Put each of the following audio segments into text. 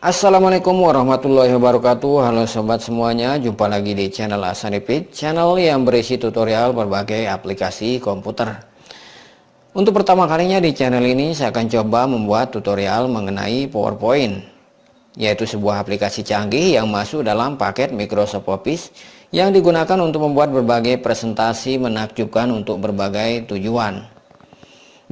Assalamualaikum warahmatullahi wabarakatuh Halo sobat semuanya Jumpa lagi di channel Asanipit Channel yang berisi tutorial berbagai aplikasi komputer Untuk pertama kalinya di channel ini Saya akan coba membuat tutorial mengenai PowerPoint Yaitu sebuah aplikasi canggih yang masuk dalam paket Microsoft Office Yang digunakan untuk membuat berbagai presentasi menakjubkan untuk berbagai tujuan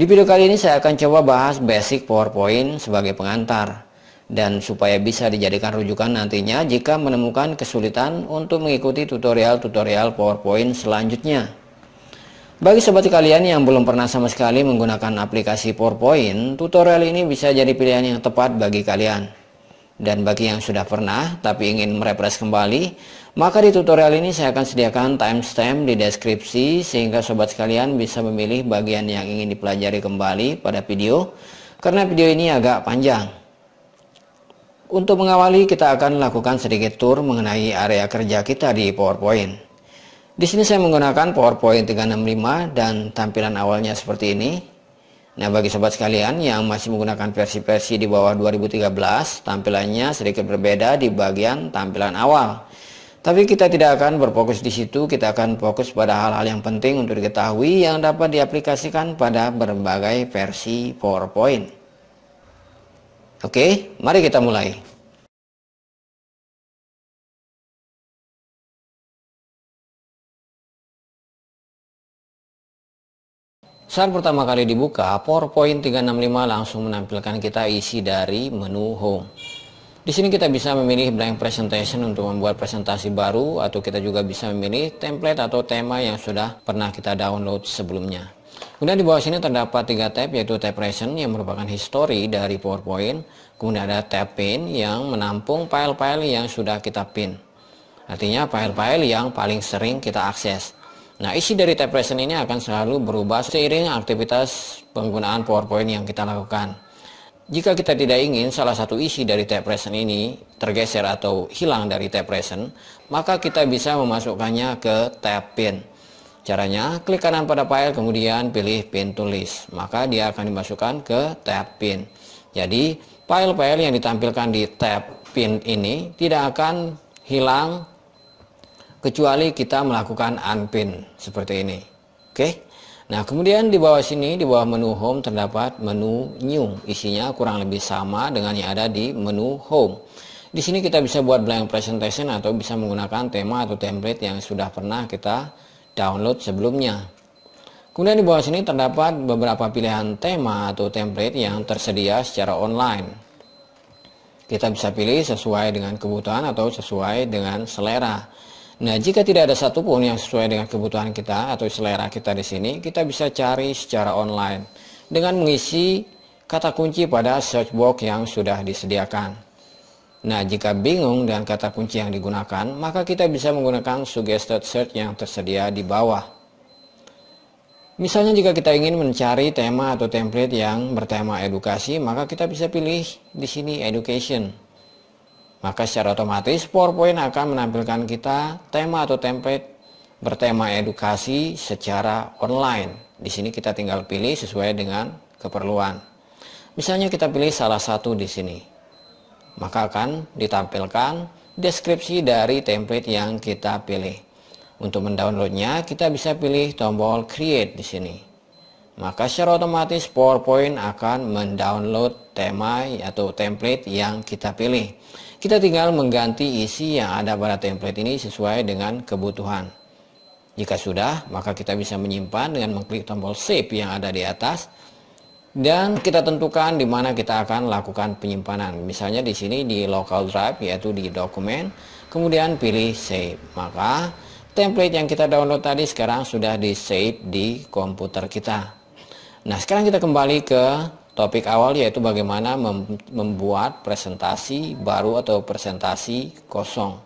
Di video kali ini saya akan coba bahas basic PowerPoint sebagai pengantar dan supaya bisa dijadikan rujukan nantinya jika menemukan kesulitan untuk mengikuti tutorial-tutorial PowerPoint selanjutnya. Bagi sobat kalian yang belum pernah sama sekali menggunakan aplikasi PowerPoint, tutorial ini bisa jadi pilihan yang tepat bagi kalian. Dan bagi yang sudah pernah tapi ingin merepres kembali, maka di tutorial ini saya akan sediakan timestamp di deskripsi sehingga sobat sekalian bisa memilih bagian yang ingin dipelajari kembali pada video karena video ini agak panjang. Untuk mengawali, kita akan lakukan sedikit tour mengenai area kerja kita di PowerPoint. Di sini saya menggunakan PowerPoint 365 dan tampilan awalnya seperti ini. Nah, bagi sobat sekalian yang masih menggunakan versi-versi di bawah 2013, tampilannya sedikit berbeda di bagian tampilan awal. Tapi kita tidak akan berfokus di situ, kita akan fokus pada hal-hal yang penting untuk diketahui yang dapat diaplikasikan pada berbagai versi PowerPoint. Oke, mari kita mulai. Saat pertama kali dibuka, PowerPoint 365 langsung menampilkan kita isi dari menu Home. Di sini kita bisa memilih blank presentation untuk membuat presentasi baru atau kita juga bisa memilih template atau tema yang sudah pernah kita download sebelumnya. Kemudian di bawah sini terdapat tiga tab yaitu tab present yang merupakan history dari PowerPoint. Kemudian ada tab Pin yang menampung file-file yang sudah kita pin. Artinya file-file yang paling sering kita akses. Nah, isi dari tab present ini akan selalu berubah seiring aktivitas penggunaan PowerPoint yang kita lakukan. Jika kita tidak ingin salah satu isi dari tab present ini tergeser atau hilang dari tab present, maka kita bisa memasukkannya ke tab pin. Caranya, klik kanan pada file, kemudian pilih pin tulis. Maka dia akan dimasukkan ke tab pin. Jadi, file-file yang ditampilkan di tab pin ini tidak akan hilang kecuali kita melakukan unpin seperti ini. Oke. Nah, kemudian di bawah sini di bawah menu home terdapat menu new. Isinya kurang lebih sama dengan yang ada di menu home. Di sini kita bisa buat blank presentation atau bisa menggunakan tema atau template yang sudah pernah kita download sebelumnya. Kemudian di bawah sini terdapat beberapa pilihan tema atau template yang tersedia secara online. Kita bisa pilih sesuai dengan kebutuhan atau sesuai dengan selera. Nah, jika tidak ada satupun yang sesuai dengan kebutuhan kita atau selera kita di sini, kita bisa cari secara online dengan mengisi kata kunci pada search box yang sudah disediakan. Nah, jika bingung dengan kata kunci yang digunakan, maka kita bisa menggunakan suggested search yang tersedia di bawah. Misalnya jika kita ingin mencari tema atau template yang bertema edukasi, maka kita bisa pilih di sini education. Maka secara otomatis PowerPoint akan menampilkan kita tema atau template bertema edukasi secara online. Di sini kita tinggal pilih sesuai dengan keperluan. Misalnya kita pilih salah satu di sini maka akan ditampilkan deskripsi dari template yang kita pilih. Untuk mendownloadnya, kita bisa pilih tombol create di sini. Maka secara otomatis PowerPoint akan mendownload tema atau template yang kita pilih. Kita tinggal mengganti isi yang ada pada template ini sesuai dengan kebutuhan. Jika sudah, maka kita bisa menyimpan dengan mengklik tombol save yang ada di atas dan kita tentukan di mana kita akan lakukan penyimpanan. Misalnya di sini di local drive yaitu di dokumen, kemudian pilih save. Maka template yang kita download tadi sekarang sudah di save di komputer kita. Nah, sekarang kita kembali ke topik awal yaitu bagaimana membuat presentasi baru atau presentasi kosong.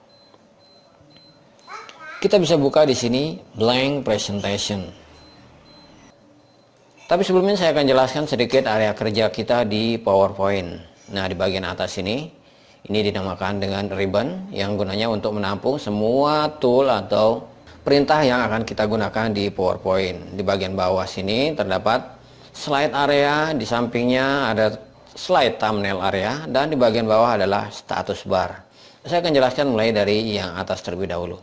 Kita bisa buka di sini blank presentation. Tapi sebelumnya saya akan jelaskan sedikit area kerja kita di PowerPoint. Nah, di bagian atas ini, ini dinamakan dengan ribbon yang gunanya untuk menampung semua tool atau perintah yang akan kita gunakan di PowerPoint. Di bagian bawah sini terdapat slide area, di sampingnya ada slide thumbnail area, dan di bagian bawah adalah status bar. Saya akan jelaskan mulai dari yang atas terlebih dahulu.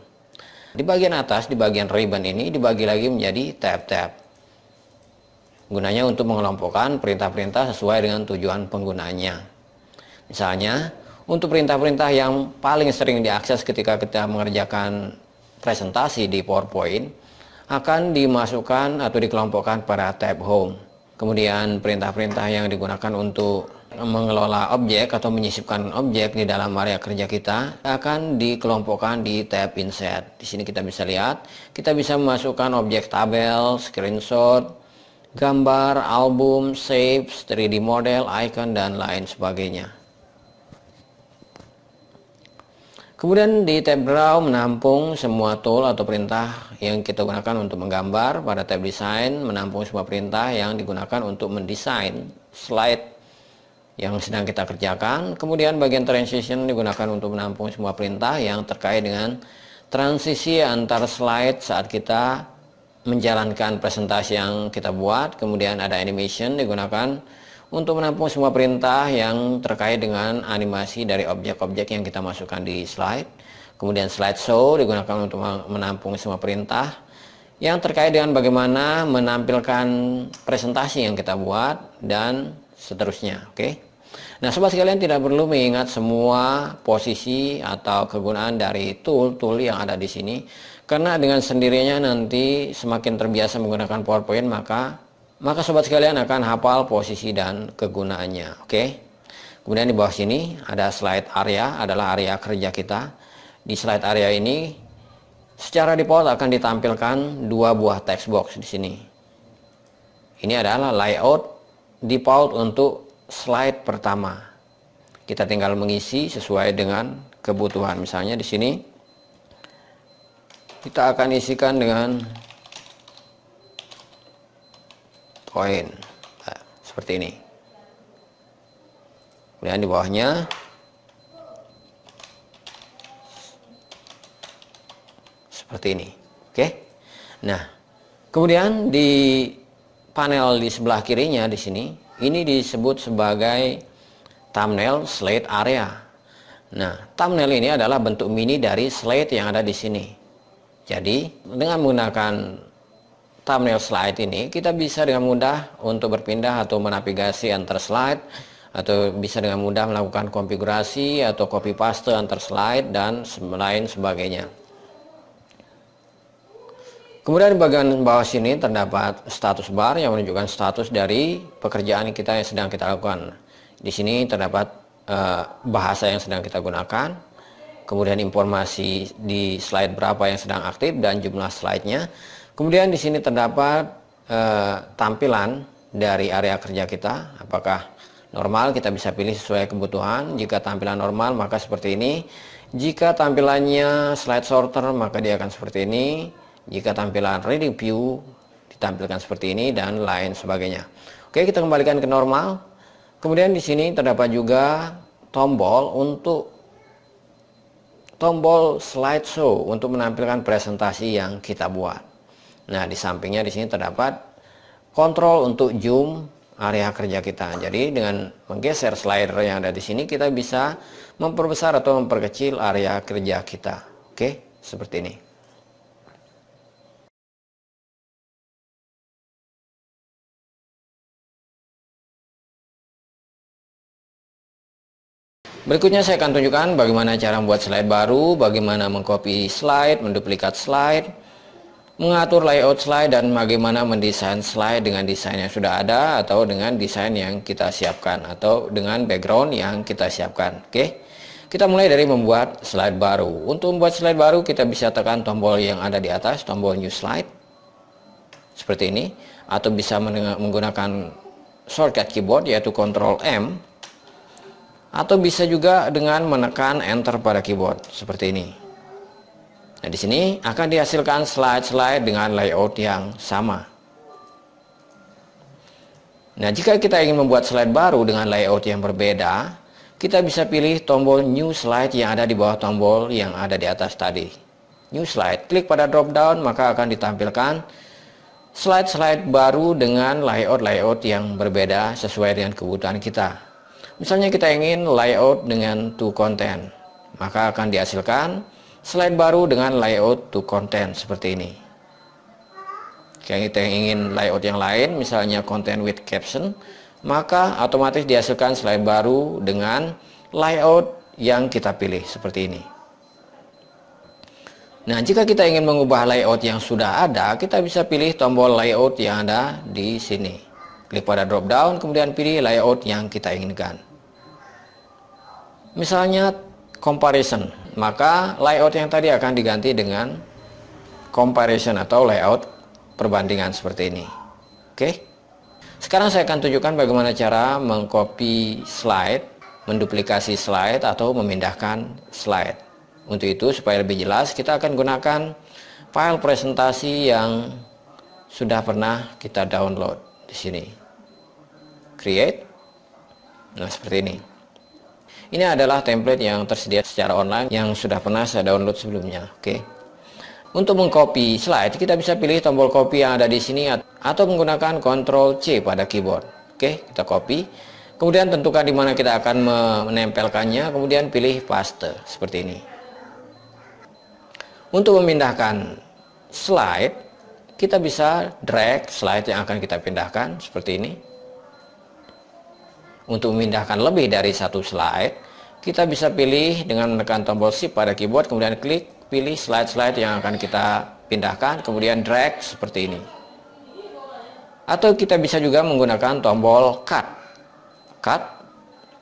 Di bagian atas, di bagian ribbon ini dibagi lagi menjadi tab-tab. Gunanya untuk mengelompokkan perintah-perintah sesuai dengan tujuan penggunanya. Misalnya, untuk perintah-perintah yang paling sering diakses ketika kita mengerjakan presentasi di PowerPoint, akan dimasukkan atau dikelompokkan pada tab home. Kemudian perintah-perintah yang digunakan untuk mengelola objek atau menyisipkan objek di dalam area kerja kita akan dikelompokkan di tab insert. Di sini kita bisa lihat, kita bisa memasukkan objek tabel, screenshot, gambar, album, shapes, 3D model, icon, dan lain sebagainya. Kemudian di tab Draw menampung semua tool atau perintah yang kita gunakan untuk menggambar. Pada tab Design menampung semua perintah yang digunakan untuk mendesain slide yang sedang kita kerjakan. Kemudian bagian Transition digunakan untuk menampung semua perintah yang terkait dengan transisi antar slide saat kita menjalankan presentasi yang kita buat, kemudian ada animation digunakan untuk menampung semua perintah yang terkait dengan animasi dari objek-objek yang kita masukkan di slide. Kemudian slide slideshow digunakan untuk menampung semua perintah yang terkait dengan bagaimana menampilkan presentasi yang kita buat dan seterusnya, oke. Okay? Nah, sobat sekalian tidak perlu mengingat semua posisi atau kegunaan dari tool-tool yang ada di sini karena dengan sendirinya nanti semakin terbiasa menggunakan PowerPoint maka maka sobat sekalian akan hafal posisi dan kegunaannya. Oke. Okay? Kemudian di bawah sini ada slide area adalah area kerja kita. Di slide area ini secara default akan ditampilkan dua buah text box di sini. Ini adalah layout default untuk slide pertama. Kita tinggal mengisi sesuai dengan kebutuhan. Misalnya di sini kita akan isikan dengan koin nah, seperti ini kemudian di bawahnya seperti ini oke nah kemudian di panel di sebelah kirinya di sini ini disebut sebagai thumbnail slate area nah thumbnail ini adalah bentuk mini dari slate yang ada di sini jadi dengan menggunakan thumbnail slide ini kita bisa dengan mudah untuk berpindah atau menavigasi antar slide atau bisa dengan mudah melakukan konfigurasi atau copy paste antar slide dan lain sebagainya. Kemudian di bagian bawah sini terdapat status bar yang menunjukkan status dari pekerjaan kita yang sedang kita lakukan. Di sini terdapat uh, bahasa yang sedang kita gunakan, kemudian informasi di slide berapa yang sedang aktif dan jumlah slide-nya. Kemudian di sini terdapat e, tampilan dari area kerja kita, apakah normal kita bisa pilih sesuai kebutuhan. Jika tampilan normal maka seperti ini. Jika tampilannya slide sorter maka dia akan seperti ini. Jika tampilan reading view ditampilkan seperti ini dan lain sebagainya. Oke, kita kembalikan ke normal. Kemudian di sini terdapat juga tombol untuk tombol Slide Show untuk menampilkan presentasi yang kita buat. Nah, di sampingnya di sini terdapat kontrol untuk zoom area kerja kita. Jadi dengan menggeser slider yang ada di sini kita bisa memperbesar atau memperkecil area kerja kita. Oke, seperti ini. Berikutnya saya akan tunjukkan bagaimana cara membuat slide baru, bagaimana mengcopy slide, menduplikat slide, mengatur layout slide, dan bagaimana mendesain slide dengan desain yang sudah ada atau dengan desain yang kita siapkan atau dengan background yang kita siapkan. Oke. Kita mulai dari membuat slide baru. Untuk membuat slide baru, kita bisa tekan tombol yang ada di atas, tombol New Slide. Seperti ini. Atau bisa menggunakan shortcut keyboard, yaitu Ctrl M atau bisa juga dengan menekan enter pada keyboard seperti ini. Nah, di sini akan dihasilkan slide-slide dengan layout yang sama. Nah, jika kita ingin membuat slide baru dengan layout yang berbeda, kita bisa pilih tombol new slide yang ada di bawah tombol yang ada di atas tadi. New slide, klik pada drop down maka akan ditampilkan slide-slide baru dengan layout-layout yang berbeda sesuai dengan kebutuhan kita. Misalnya kita ingin layout dengan to content, maka akan dihasilkan slide baru dengan layout to content seperti ini. Jika kita ingin layout yang lain, misalnya content with caption, maka otomatis dihasilkan slide baru dengan layout yang kita pilih seperti ini. Nah, jika kita ingin mengubah layout yang sudah ada, kita bisa pilih tombol layout yang ada di sini. Klik pada drop down, kemudian pilih layout yang kita inginkan misalnya comparison, maka layout yang tadi akan diganti dengan comparison atau layout perbandingan seperti ini. Oke. Sekarang saya akan tunjukkan bagaimana cara mengcopy slide, menduplikasi slide atau memindahkan slide. Untuk itu supaya lebih jelas kita akan gunakan file presentasi yang sudah pernah kita download di sini. Create. Nah, seperti ini. Ini adalah template yang tersedia secara online yang sudah pernah saya download sebelumnya. Oke. Okay. Untuk mengcopy slide, kita bisa pilih tombol copy yang ada di sini atau menggunakan Ctrl C pada keyboard. Oke, okay, kita copy. Kemudian tentukan di mana kita akan menempelkannya, kemudian pilih paste seperti ini. Untuk memindahkan slide, kita bisa drag slide yang akan kita pindahkan seperti ini untuk memindahkan lebih dari satu slide, kita bisa pilih dengan menekan tombol shift pada keyboard, kemudian klik pilih slide-slide yang akan kita pindahkan, kemudian drag seperti ini. Atau kita bisa juga menggunakan tombol cut. Cut,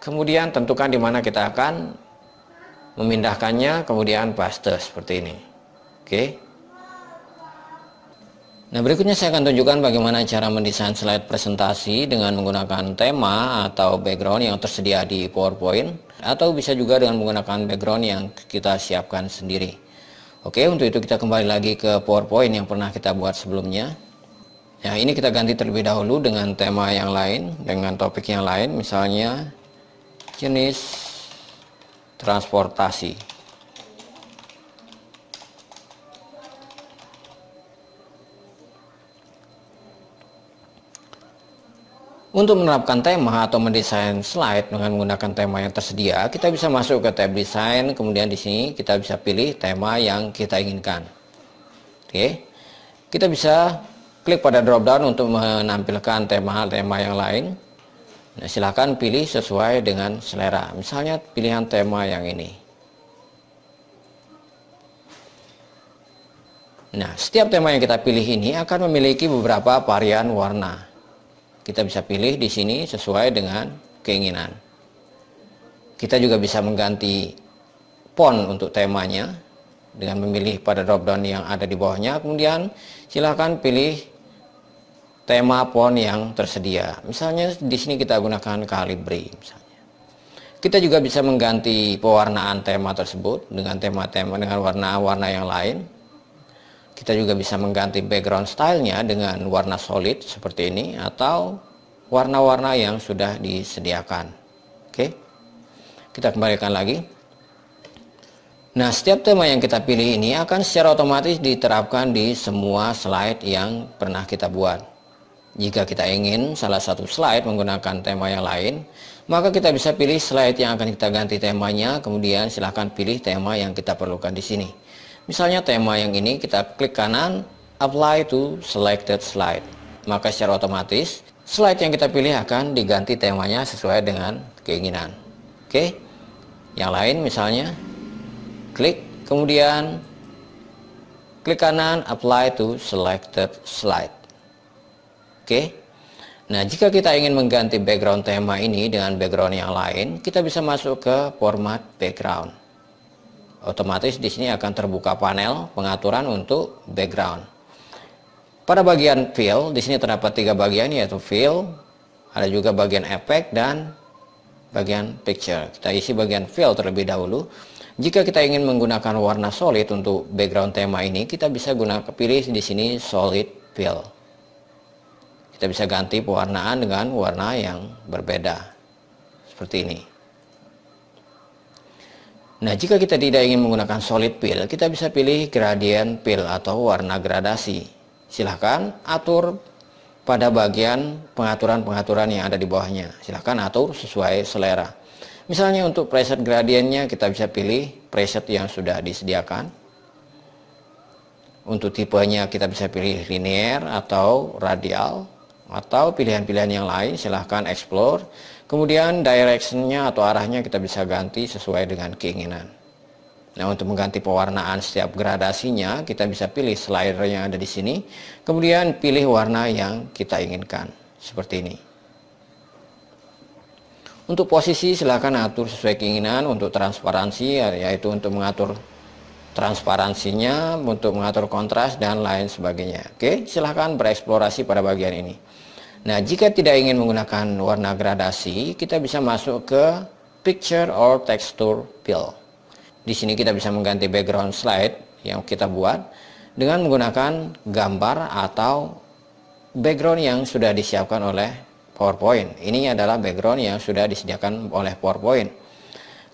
kemudian tentukan di mana kita akan memindahkannya, kemudian paste seperti ini. Oke. Okay. Nah, berikutnya saya akan tunjukkan bagaimana cara mendesain slide presentasi dengan menggunakan tema atau background yang tersedia di PowerPoint atau bisa juga dengan menggunakan background yang kita siapkan sendiri. Oke, untuk itu kita kembali lagi ke PowerPoint yang pernah kita buat sebelumnya. Nah ini kita ganti terlebih dahulu dengan tema yang lain, dengan topik yang lain, misalnya jenis transportasi. Untuk menerapkan tema atau mendesain slide dengan menggunakan tema yang tersedia, kita bisa masuk ke tab desain, kemudian di sini kita bisa pilih tema yang kita inginkan. Oke. Kita bisa klik pada drop down untuk menampilkan tema-tema yang lain. Nah, silakan pilih sesuai dengan selera. Misalnya pilihan tema yang ini. Nah, setiap tema yang kita pilih ini akan memiliki beberapa varian warna. Kita bisa pilih di sini sesuai dengan keinginan. Kita juga bisa mengganti font untuk temanya dengan memilih pada drop down yang ada di bawahnya. Kemudian silakan pilih tema font yang tersedia. Misalnya di sini kita gunakan Calibri misalnya. Kita juga bisa mengganti pewarnaan tema tersebut dengan tema-tema dengan warna-warna yang lain kita juga bisa mengganti background stylenya dengan warna solid seperti ini atau warna-warna yang sudah disediakan. Oke, kita kembalikan lagi. Nah, setiap tema yang kita pilih ini akan secara otomatis diterapkan di semua slide yang pernah kita buat. Jika kita ingin salah satu slide menggunakan tema yang lain, maka kita bisa pilih slide yang akan kita ganti temanya, kemudian silahkan pilih tema yang kita perlukan di sini. Misalnya tema yang ini kita klik kanan, apply to selected slide. Maka secara otomatis slide yang kita pilih akan diganti temanya sesuai dengan keinginan. Oke. Yang lain misalnya klik kemudian klik kanan apply to selected slide. Oke. Nah, jika kita ingin mengganti background tema ini dengan background yang lain, kita bisa masuk ke format background otomatis di sini akan terbuka panel pengaturan untuk background. Pada bagian fill, di sini terdapat tiga bagian yaitu fill, ada juga bagian efek dan bagian picture. Kita isi bagian fill terlebih dahulu. Jika kita ingin menggunakan warna solid untuk background tema ini, kita bisa gunakan pilih di sini solid fill. Kita bisa ganti pewarnaan dengan warna yang berbeda. Seperti ini. Nah, jika kita tidak ingin menggunakan solid fill, kita bisa pilih gradient fill atau warna gradasi. Silahkan atur pada bagian pengaturan-pengaturan yang ada di bawahnya. Silahkan atur sesuai selera. Misalnya untuk preset gradiennya kita bisa pilih preset yang sudah disediakan. Untuk tipenya kita bisa pilih linear atau radial atau pilihan-pilihan yang lain silahkan explore Kemudian directionnya atau arahnya kita bisa ganti sesuai dengan keinginan. Nah untuk mengganti pewarnaan setiap gradasinya kita bisa pilih slider yang ada di sini. Kemudian pilih warna yang kita inginkan seperti ini. Untuk posisi silahkan atur sesuai keinginan untuk transparansi yaitu untuk mengatur transparansinya, untuk mengatur kontras dan lain sebagainya. Oke silahkan bereksplorasi pada bagian ini. Nah, jika tidak ingin menggunakan warna gradasi, kita bisa masuk ke picture or texture fill. Di sini kita bisa mengganti background slide yang kita buat dengan menggunakan gambar atau background yang sudah disiapkan oleh PowerPoint. Ini adalah background yang sudah disediakan oleh PowerPoint.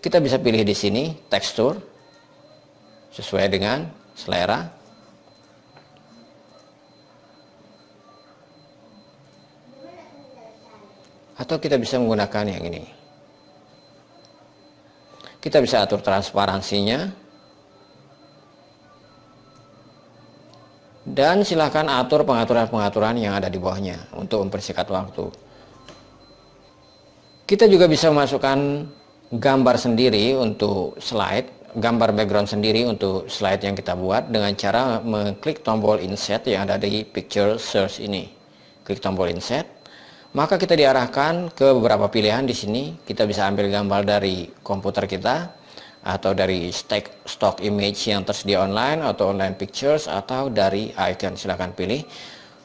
Kita bisa pilih di sini texture sesuai dengan selera atau kita bisa menggunakan yang ini kita bisa atur transparansinya dan silahkan atur pengaturan-pengaturan yang ada di bawahnya untuk mempersingkat waktu kita juga bisa memasukkan gambar sendiri untuk slide gambar background sendiri untuk slide yang kita buat dengan cara mengklik tombol insert yang ada di picture search ini klik tombol insert maka kita diarahkan ke beberapa pilihan di sini. Kita bisa ambil gambar dari komputer kita atau dari stack stock image yang tersedia online atau online pictures atau dari icon silahkan pilih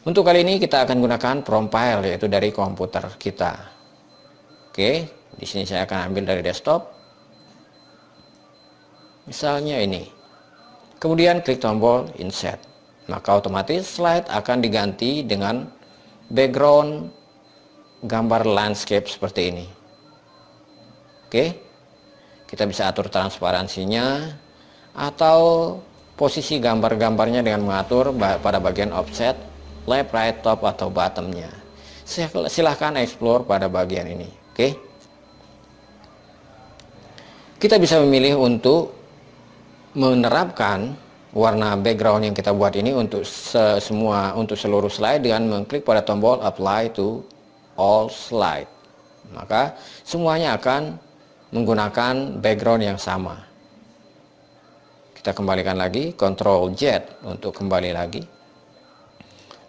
untuk kali ini kita akan gunakan profile yaitu dari komputer kita oke di sini saya akan ambil dari desktop misalnya ini kemudian klik tombol insert maka otomatis slide akan diganti dengan background gambar landscape seperti ini. Oke, kita bisa atur transparansinya atau posisi gambar-gambarnya dengan mengatur pada bagian offset, left, right, top, atau bottomnya. Silahkan explore pada bagian ini. Oke, kita bisa memilih untuk menerapkan warna background yang kita buat ini untuk semua untuk seluruh slide dengan mengklik pada tombol apply to all slide. Maka semuanya akan menggunakan background yang sama. Kita kembalikan lagi, Control Z untuk kembali lagi.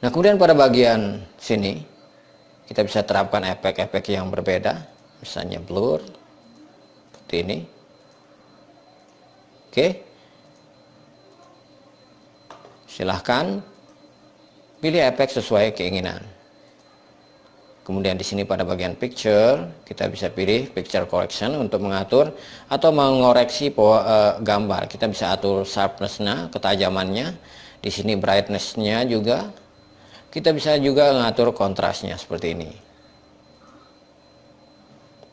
Nah kemudian pada bagian sini, kita bisa terapkan efek-efek yang berbeda. Misalnya blur, seperti ini. Oke. Silahkan pilih efek sesuai keinginan. Kemudian di sini pada bagian picture, kita bisa pilih picture correction untuk mengatur atau mengoreksi eh, gambar. Kita bisa atur sharpness-nya, ketajamannya. Di sini brightness-nya juga. Kita bisa juga mengatur kontrasnya seperti ini.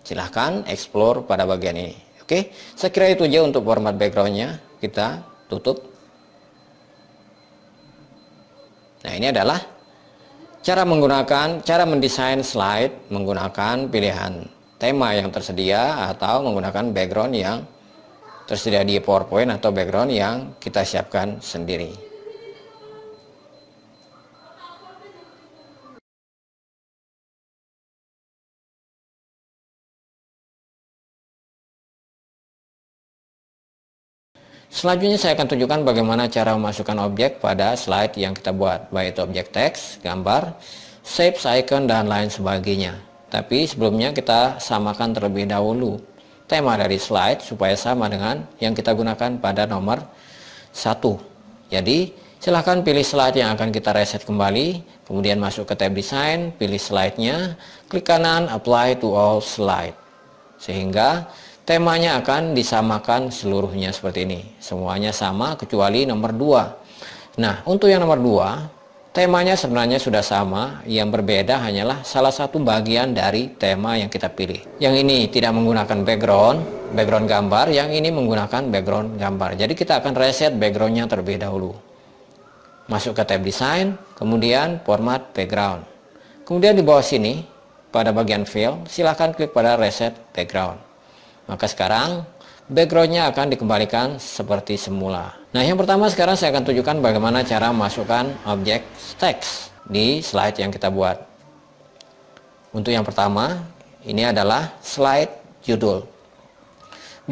Silahkan explore pada bagian ini. Oke, saya kira itu aja untuk format background-nya. Kita tutup. Nah, ini adalah Cara menggunakan, cara mendesain slide menggunakan pilihan tema yang tersedia atau menggunakan background yang tersedia di PowerPoint atau background yang kita siapkan sendiri. Selanjutnya saya akan tunjukkan bagaimana cara memasukkan objek pada slide yang kita buat, baik itu objek teks, gambar, shapes, icon, dan lain sebagainya. Tapi sebelumnya kita samakan terlebih dahulu tema dari slide supaya sama dengan yang kita gunakan pada nomor 1. Jadi silahkan pilih slide yang akan kita reset kembali, kemudian masuk ke tab design, pilih slide-nya, klik kanan apply to all slide. Sehingga temanya akan disamakan seluruhnya seperti ini. Semuanya sama kecuali nomor 2. Nah, untuk yang nomor 2, temanya sebenarnya sudah sama, yang berbeda hanyalah salah satu bagian dari tema yang kita pilih. Yang ini tidak menggunakan background, background gambar, yang ini menggunakan background gambar. Jadi kita akan reset backgroundnya terlebih dahulu. Masuk ke tab design, kemudian format background. Kemudian di bawah sini, pada bagian fill, silahkan klik pada reset background. Maka sekarang backgroundnya akan dikembalikan seperti semula. Nah yang pertama sekarang saya akan tunjukkan bagaimana cara masukkan objek teks di slide yang kita buat. Untuk yang pertama ini adalah slide judul.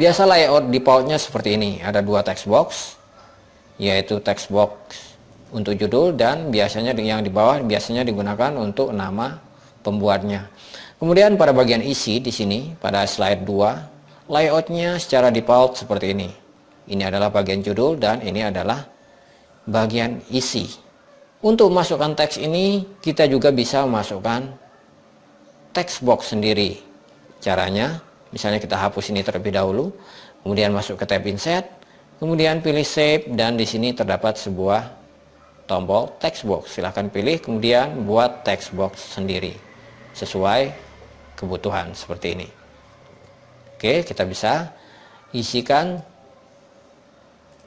Biasa layout defaultnya seperti ini. Ada dua text box yaitu text box untuk judul dan biasanya yang di bawah biasanya digunakan untuk nama pembuatnya. Kemudian pada bagian isi di sini pada slide 2 layoutnya secara default seperti ini ini adalah bagian judul dan ini adalah bagian isi untuk masukkan teks ini kita juga bisa masukkan text box sendiri caranya misalnya kita hapus ini terlebih dahulu kemudian masuk ke tab insert kemudian pilih shape dan di sini terdapat sebuah tombol text box silahkan pilih kemudian buat text box sendiri sesuai kebutuhan seperti ini Oke, kita bisa isikan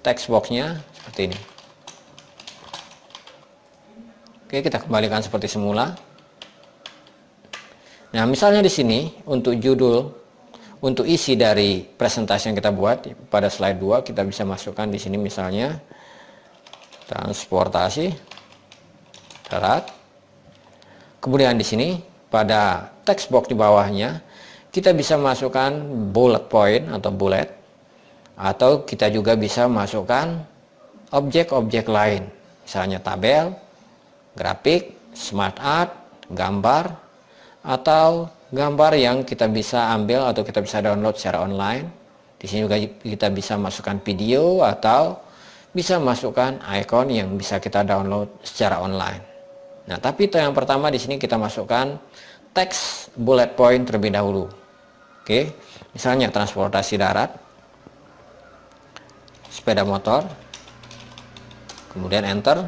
text box-nya seperti ini. Oke, kita kembalikan seperti semula. Nah, misalnya di sini untuk judul, untuk isi dari presentasi yang kita buat pada slide 2 kita bisa masukkan di sini misalnya transportasi darat. Kemudian di sini pada text box di bawahnya kita bisa masukkan bullet point atau bullet atau kita juga bisa masukkan objek-objek lain misalnya tabel, grafik, smart art, gambar atau gambar yang kita bisa ambil atau kita bisa download secara online. Di sini juga kita bisa masukkan video atau bisa masukkan icon yang bisa kita download secara online. Nah, tapi itu yang pertama di sini kita masukkan teks bullet point terlebih dahulu. Oke, misalnya transportasi darat, sepeda motor, kemudian enter,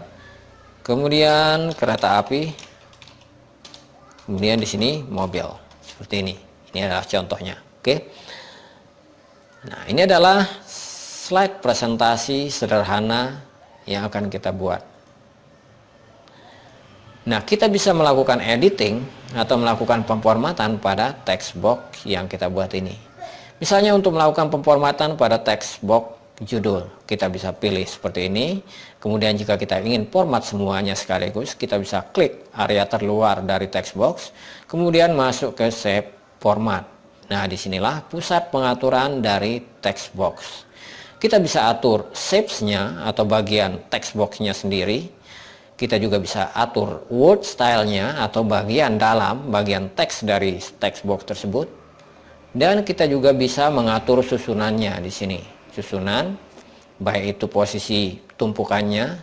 kemudian kereta api, kemudian di sini mobil seperti ini. Ini adalah contohnya. Oke. Nah, ini adalah slide presentasi sederhana yang akan kita buat. Nah, kita bisa melakukan editing atau melakukan pemformatan pada text box yang kita buat ini. Misalnya untuk melakukan pemformatan pada text box judul, kita bisa pilih seperti ini. Kemudian jika kita ingin format semuanya sekaligus, kita bisa klik area terluar dari text box, kemudian masuk ke shape format. Nah, disinilah pusat pengaturan dari text box. Kita bisa atur shapes-nya atau bagian text box-nya sendiri kita juga bisa atur word stylenya atau bagian dalam, bagian teks dari text box tersebut. Dan kita juga bisa mengatur susunannya di sini. Susunan, baik itu posisi tumpukannya.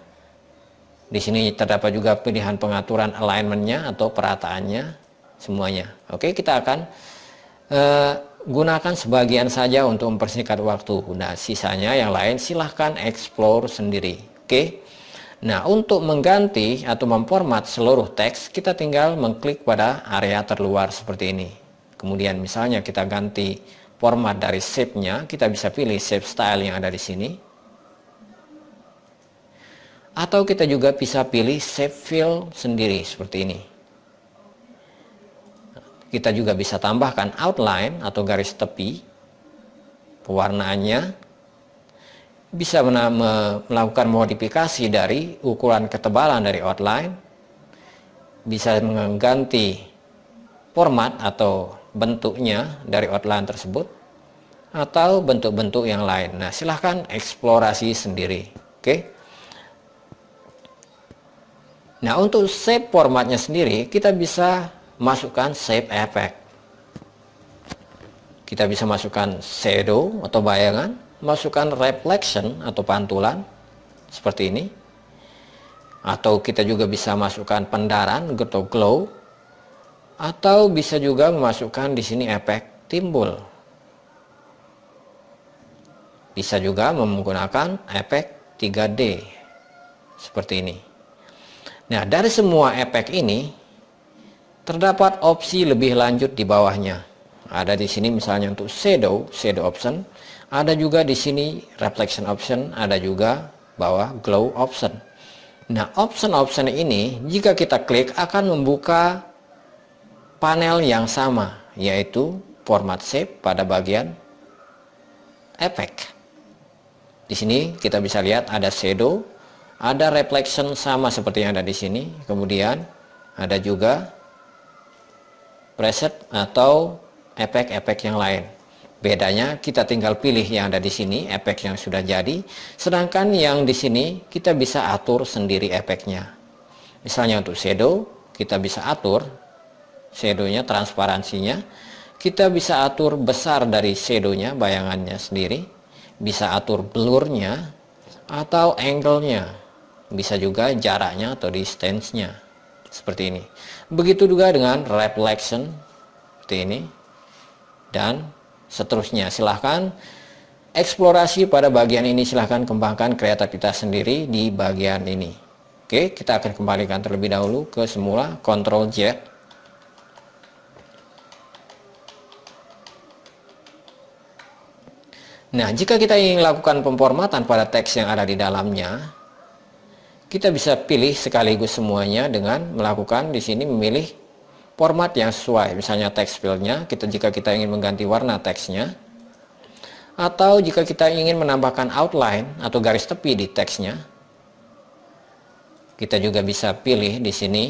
Di sini terdapat juga pilihan pengaturan alignmentnya atau perataannya, semuanya. Oke, kita akan uh, gunakan sebagian saja untuk mempersingkat waktu. Nah, sisanya yang lain silahkan explore sendiri. Oke. Nah, untuk mengganti atau memformat seluruh teks, kita tinggal mengklik pada area terluar seperti ini. Kemudian misalnya kita ganti format dari shape-nya, kita bisa pilih shape style yang ada di sini. Atau kita juga bisa pilih shape fill sendiri seperti ini. Kita juga bisa tambahkan outline atau garis tepi pewarnaannya bisa melakukan modifikasi dari ukuran ketebalan dari outline, bisa mengganti format atau bentuknya dari outline tersebut, atau bentuk-bentuk yang lain. Nah, silahkan eksplorasi sendiri. Oke. Okay? Nah, untuk shape formatnya sendiri, kita bisa masukkan shape effect. Kita bisa masukkan shadow atau bayangan, masukkan reflection atau pantulan seperti ini atau kita juga bisa masukkan pendaran atau glow atau bisa juga memasukkan di sini efek timbul bisa juga menggunakan efek 3D seperti ini nah dari semua efek ini terdapat opsi lebih lanjut di bawahnya ada di sini misalnya untuk shadow shadow option ada juga di sini reflection option, ada juga bawah glow option. Nah, option-option ini jika kita klik akan membuka panel yang sama, yaitu format shape pada bagian efek. Di sini kita bisa lihat ada shadow, ada reflection sama seperti yang ada di sini. Kemudian ada juga preset atau efek-efek yang lain. Bedanya kita tinggal pilih yang ada di sini efek yang sudah jadi, sedangkan yang di sini kita bisa atur sendiri efeknya. Misalnya untuk shadow kita bisa atur shadownya transparansinya, kita bisa atur besar dari shadownya bayangannya sendiri, bisa atur blurnya atau angle-nya, bisa juga jaraknya atau distance-nya seperti ini. Begitu juga dengan reflection seperti ini dan seterusnya. Silahkan eksplorasi pada bagian ini silahkan kembangkan kreativitas sendiri di bagian ini. Oke, kita akan kembalikan terlebih dahulu ke semula Ctrl Z. Nah, jika kita ingin melakukan pemformatan pada teks yang ada di dalamnya, kita bisa pilih sekaligus semuanya dengan melakukan di sini memilih format yang sesuai, misalnya text fieldnya, kita jika kita ingin mengganti warna teksnya, atau jika kita ingin menambahkan outline atau garis tepi di teksnya, kita juga bisa pilih di sini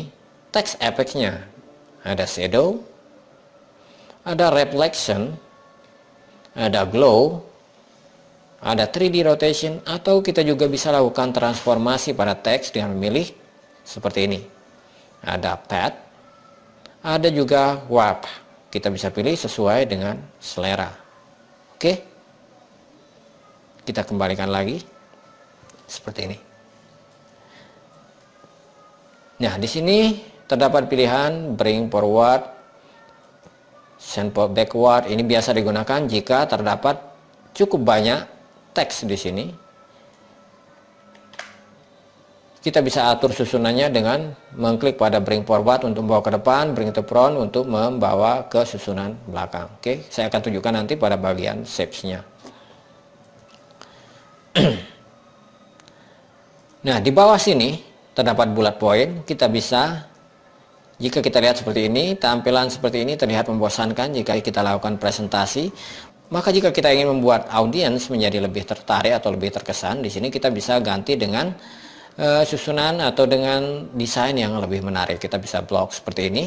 text efeknya. Ada shadow, ada reflection, ada glow, ada 3D rotation, atau kita juga bisa lakukan transformasi pada teks dengan memilih seperti ini. Ada path, ada juga WAP. Kita bisa pilih sesuai dengan selera. Oke. Kita kembalikan lagi seperti ini. Nah, di sini terdapat pilihan bring forward, send backward. Ini biasa digunakan jika terdapat cukup banyak teks di sini kita bisa atur susunannya dengan mengklik pada bring forward untuk membawa ke depan, bring to front untuk membawa ke susunan belakang. Oke, saya akan tunjukkan nanti pada bagian shapes-nya. nah, di bawah sini terdapat bulat point, kita bisa jika kita lihat seperti ini, tampilan seperti ini terlihat membosankan jika kita lakukan presentasi. Maka jika kita ingin membuat audiens menjadi lebih tertarik atau lebih terkesan, di sini kita bisa ganti dengan uh, susunan atau dengan desain yang lebih menarik. Kita bisa blok seperti ini.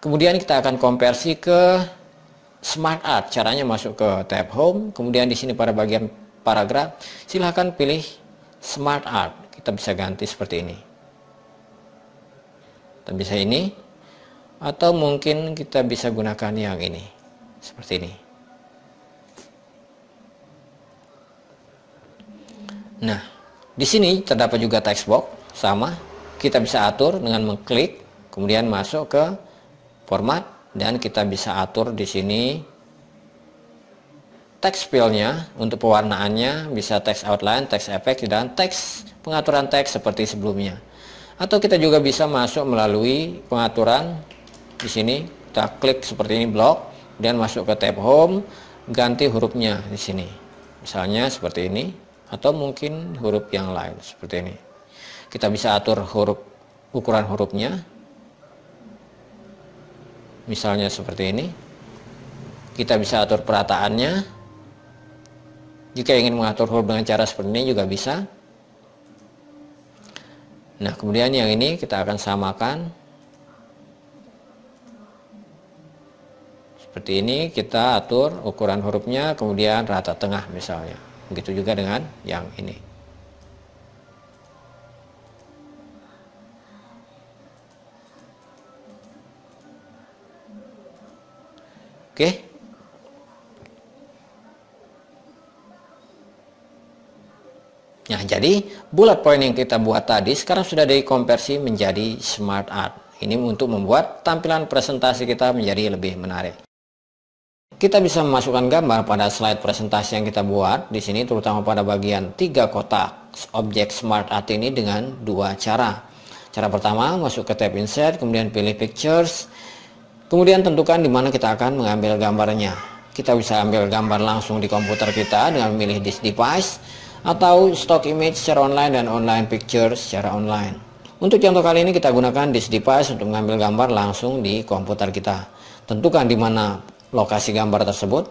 Kemudian kita akan konversi ke Smart Art. Caranya masuk ke tab Home. Kemudian di sini pada bagian paragraf, silahkan pilih Smart Art. Kita bisa ganti seperti ini. Kita bisa ini. Atau mungkin kita bisa gunakan yang ini. Seperti ini. Nah, di sini terdapat juga text box, sama. Kita bisa atur dengan mengklik, kemudian masuk ke format dan kita bisa atur di sini text fill-nya untuk pewarnaannya bisa text outline, text effect dan text pengaturan teks seperti sebelumnya. Atau kita juga bisa masuk melalui pengaturan di sini kita klik seperti ini blok, dan masuk ke tab home, ganti hurufnya di sini. Misalnya seperti ini atau mungkin huruf yang lain seperti ini. Kita bisa atur huruf ukuran hurufnya. Misalnya seperti ini. Kita bisa atur perataannya. Jika ingin mengatur huruf dengan cara seperti ini juga bisa. Nah, kemudian yang ini kita akan samakan. Seperti ini kita atur ukuran hurufnya, kemudian rata tengah misalnya. Begitu juga dengan yang ini. Oke. Okay. Ya, nah, jadi bullet point yang kita buat tadi sekarang sudah dikonversi menjadi smart art. Ini untuk membuat tampilan presentasi kita menjadi lebih menarik kita bisa memasukkan gambar pada slide presentasi yang kita buat di sini terutama pada bagian tiga kotak objek smart art ini dengan dua cara. Cara pertama masuk ke tab insert kemudian pilih pictures kemudian tentukan di mana kita akan mengambil gambarnya. Kita bisa ambil gambar langsung di komputer kita dengan memilih this device atau stock image secara online dan online picture secara online. Untuk contoh kali ini kita gunakan this device untuk mengambil gambar langsung di komputer kita. Tentukan di mana lokasi gambar tersebut.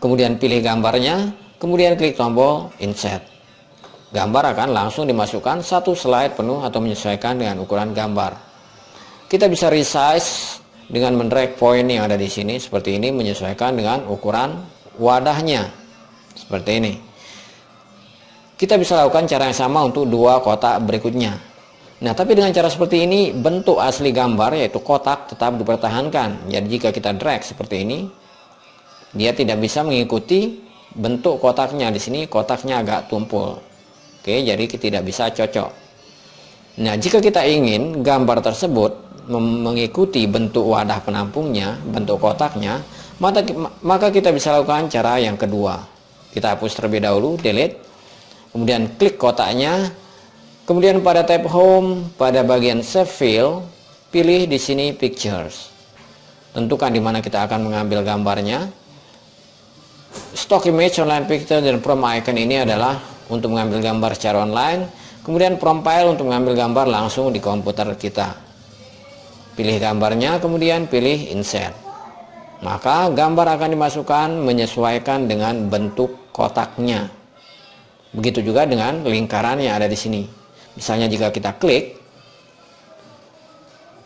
Kemudian pilih gambarnya, kemudian klik tombol insert. Gambar akan langsung dimasukkan satu slide penuh atau menyesuaikan dengan ukuran gambar. Kita bisa resize dengan mendrag point yang ada di sini seperti ini menyesuaikan dengan ukuran wadahnya seperti ini. Kita bisa lakukan cara yang sama untuk dua kotak berikutnya. Nah, tapi dengan cara seperti ini, bentuk asli gambar yaitu kotak tetap dipertahankan. Jadi jika kita drag seperti ini, dia tidak bisa mengikuti bentuk kotaknya. Di sini kotaknya agak tumpul. Oke, jadi tidak bisa cocok. Nah, jika kita ingin gambar tersebut mengikuti bentuk wadah penampungnya, bentuk kotaknya, maka kita bisa lakukan cara yang kedua. Kita hapus terlebih dahulu, delete, kemudian klik kotaknya, Kemudian pada tab Home, pada bagian Save File, pilih di sini Pictures. Tentukan di mana kita akan mengambil gambarnya. Stock Image Online Picture dan Prom Icon ini adalah untuk mengambil gambar secara online. Kemudian Prom File untuk mengambil gambar langsung di komputer kita. Pilih gambarnya, kemudian pilih Insert. Maka gambar akan dimasukkan menyesuaikan dengan bentuk kotaknya. Begitu juga dengan lingkaran yang ada di sini. Misalnya jika kita klik,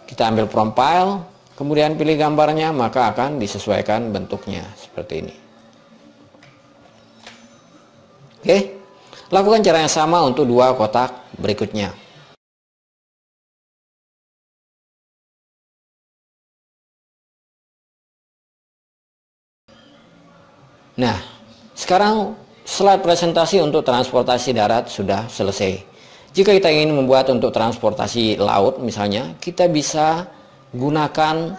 kita ambil profile, kemudian pilih gambarnya, maka akan disesuaikan bentuknya seperti ini. Oke, lakukan cara yang sama untuk dua kotak berikutnya. Nah, sekarang slide presentasi untuk transportasi darat sudah selesai. Jika kita ingin membuat untuk transportasi laut misalnya, kita bisa gunakan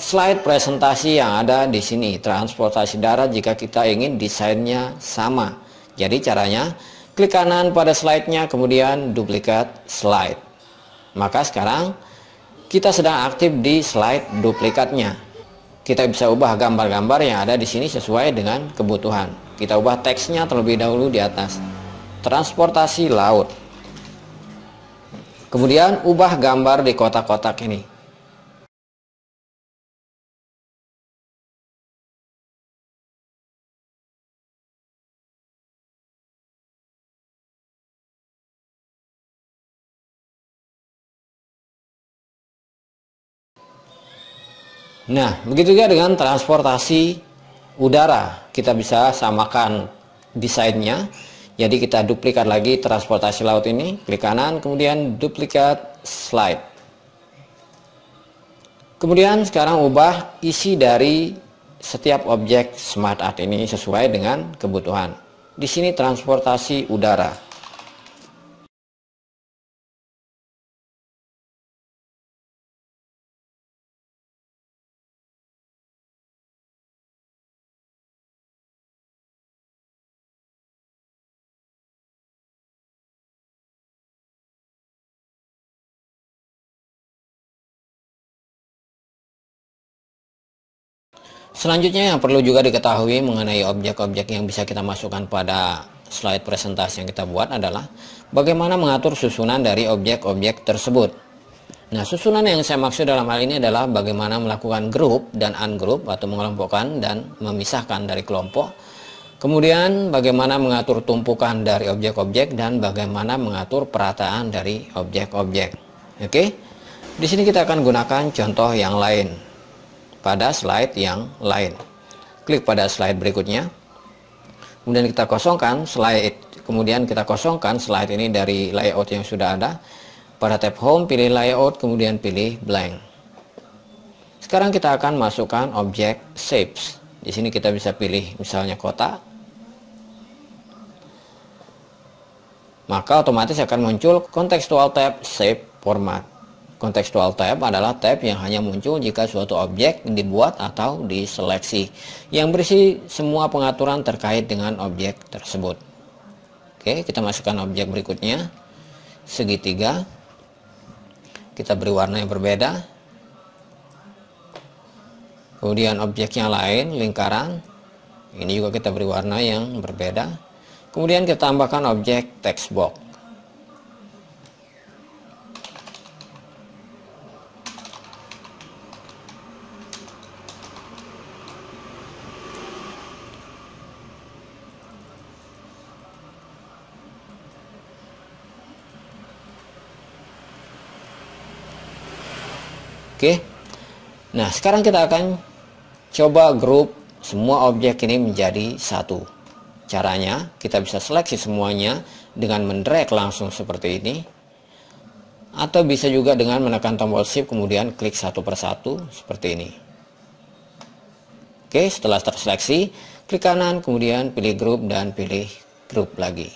slide presentasi yang ada di sini. Transportasi darat jika kita ingin desainnya sama. Jadi caranya, klik kanan pada slide-nya, kemudian duplikat slide. Maka sekarang kita sedang aktif di slide duplikatnya. Kita bisa ubah gambar-gambar yang ada di sini sesuai dengan kebutuhan. Kita ubah teksnya terlebih dahulu di atas transportasi laut. Kemudian ubah gambar di kotak-kotak ini. Nah, begitu juga dengan transportasi udara. Kita bisa samakan desainnya jadi kita duplikat lagi transportasi laut ini, klik kanan, kemudian duplikat slide. Kemudian sekarang ubah isi dari setiap objek smart art ini sesuai dengan kebutuhan. Di sini transportasi udara. Selanjutnya yang perlu juga diketahui mengenai objek-objek yang bisa kita masukkan pada slide presentasi yang kita buat adalah bagaimana mengatur susunan dari objek-objek tersebut. Nah, susunan yang saya maksud dalam hal ini adalah bagaimana melakukan grup dan ungroup atau mengelompokkan dan memisahkan dari kelompok. Kemudian bagaimana mengatur tumpukan dari objek-objek dan bagaimana mengatur perataan dari objek-objek. Oke. Di sini kita akan gunakan contoh yang lain pada slide yang lain. Klik pada slide berikutnya. Kemudian kita kosongkan slide, kemudian kita kosongkan slide ini dari layout yang sudah ada. Pada tab home pilih layout, kemudian pilih blank. Sekarang kita akan masukkan objek shapes. Di sini kita bisa pilih misalnya kota. Maka otomatis akan muncul kontekstual tab shape format. Contextual tab adalah tab yang hanya muncul jika suatu objek dibuat atau diseleksi yang berisi semua pengaturan terkait dengan objek tersebut. Oke, kita masukkan objek berikutnya. Segitiga. Kita beri warna yang berbeda. Kemudian objek yang lain, lingkaran. Ini juga kita beri warna yang berbeda. Kemudian kita tambahkan objek text box. Oke. Nah, sekarang kita akan coba grup semua objek ini menjadi satu. Caranya, kita bisa seleksi semuanya dengan mendrag langsung seperti ini. Atau bisa juga dengan menekan tombol shift kemudian klik satu persatu seperti ini. Oke, setelah terseleksi, klik kanan kemudian pilih grup dan pilih grup lagi.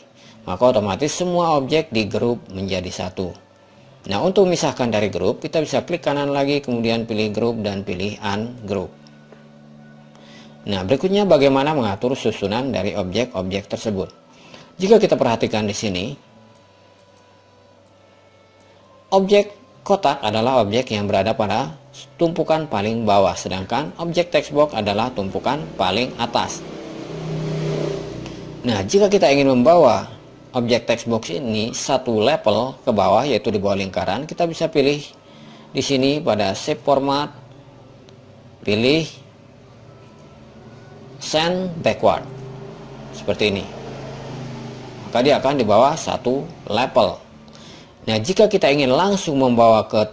Maka otomatis semua objek di grup menjadi satu. Nah, untuk memisahkan dari grup, kita bisa klik kanan lagi, kemudian pilih grup dan pilih ungroup. Nah, berikutnya bagaimana mengatur susunan dari objek-objek tersebut. Jika kita perhatikan di sini, objek kotak adalah objek yang berada pada tumpukan paling bawah, sedangkan objek textbox adalah tumpukan paling atas. Nah, jika kita ingin membawa objek textbox ini satu level ke bawah yaitu di bawah lingkaran kita bisa pilih di sini pada shape format pilih send backward seperti ini maka dia akan di bawah satu level nah jika kita ingin langsung membawa ke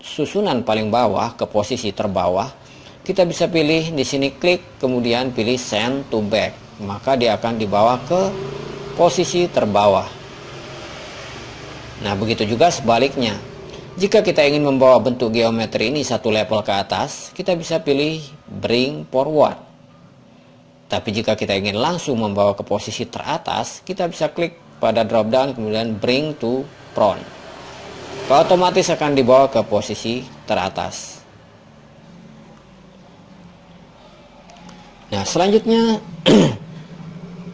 susunan paling bawah ke posisi terbawah kita bisa pilih di sini klik kemudian pilih send to back maka dia akan dibawa ke posisi terbawah. Nah, begitu juga sebaliknya. Jika kita ingin membawa bentuk geometri ini satu level ke atas, kita bisa pilih bring forward. Tapi jika kita ingin langsung membawa ke posisi teratas, kita bisa klik pada drop down kemudian bring to front. Kalau otomatis akan dibawa ke posisi teratas. Nah, selanjutnya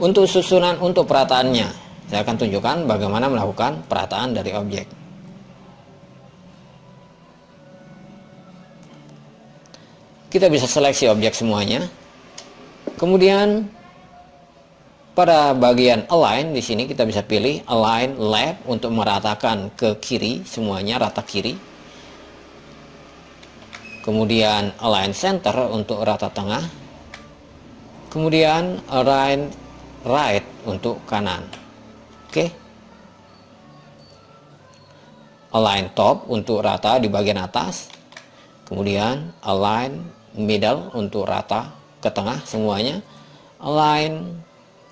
Untuk susunan untuk perataannya, saya akan tunjukkan bagaimana melakukan perataan dari objek. Kita bisa seleksi objek semuanya. Kemudian pada bagian align di sini kita bisa pilih align left untuk meratakan ke kiri semuanya rata kiri. Kemudian align center untuk rata tengah. Kemudian align right untuk kanan. Oke. Okay. Align top untuk rata di bagian atas. Kemudian align middle untuk rata ke tengah semuanya. Align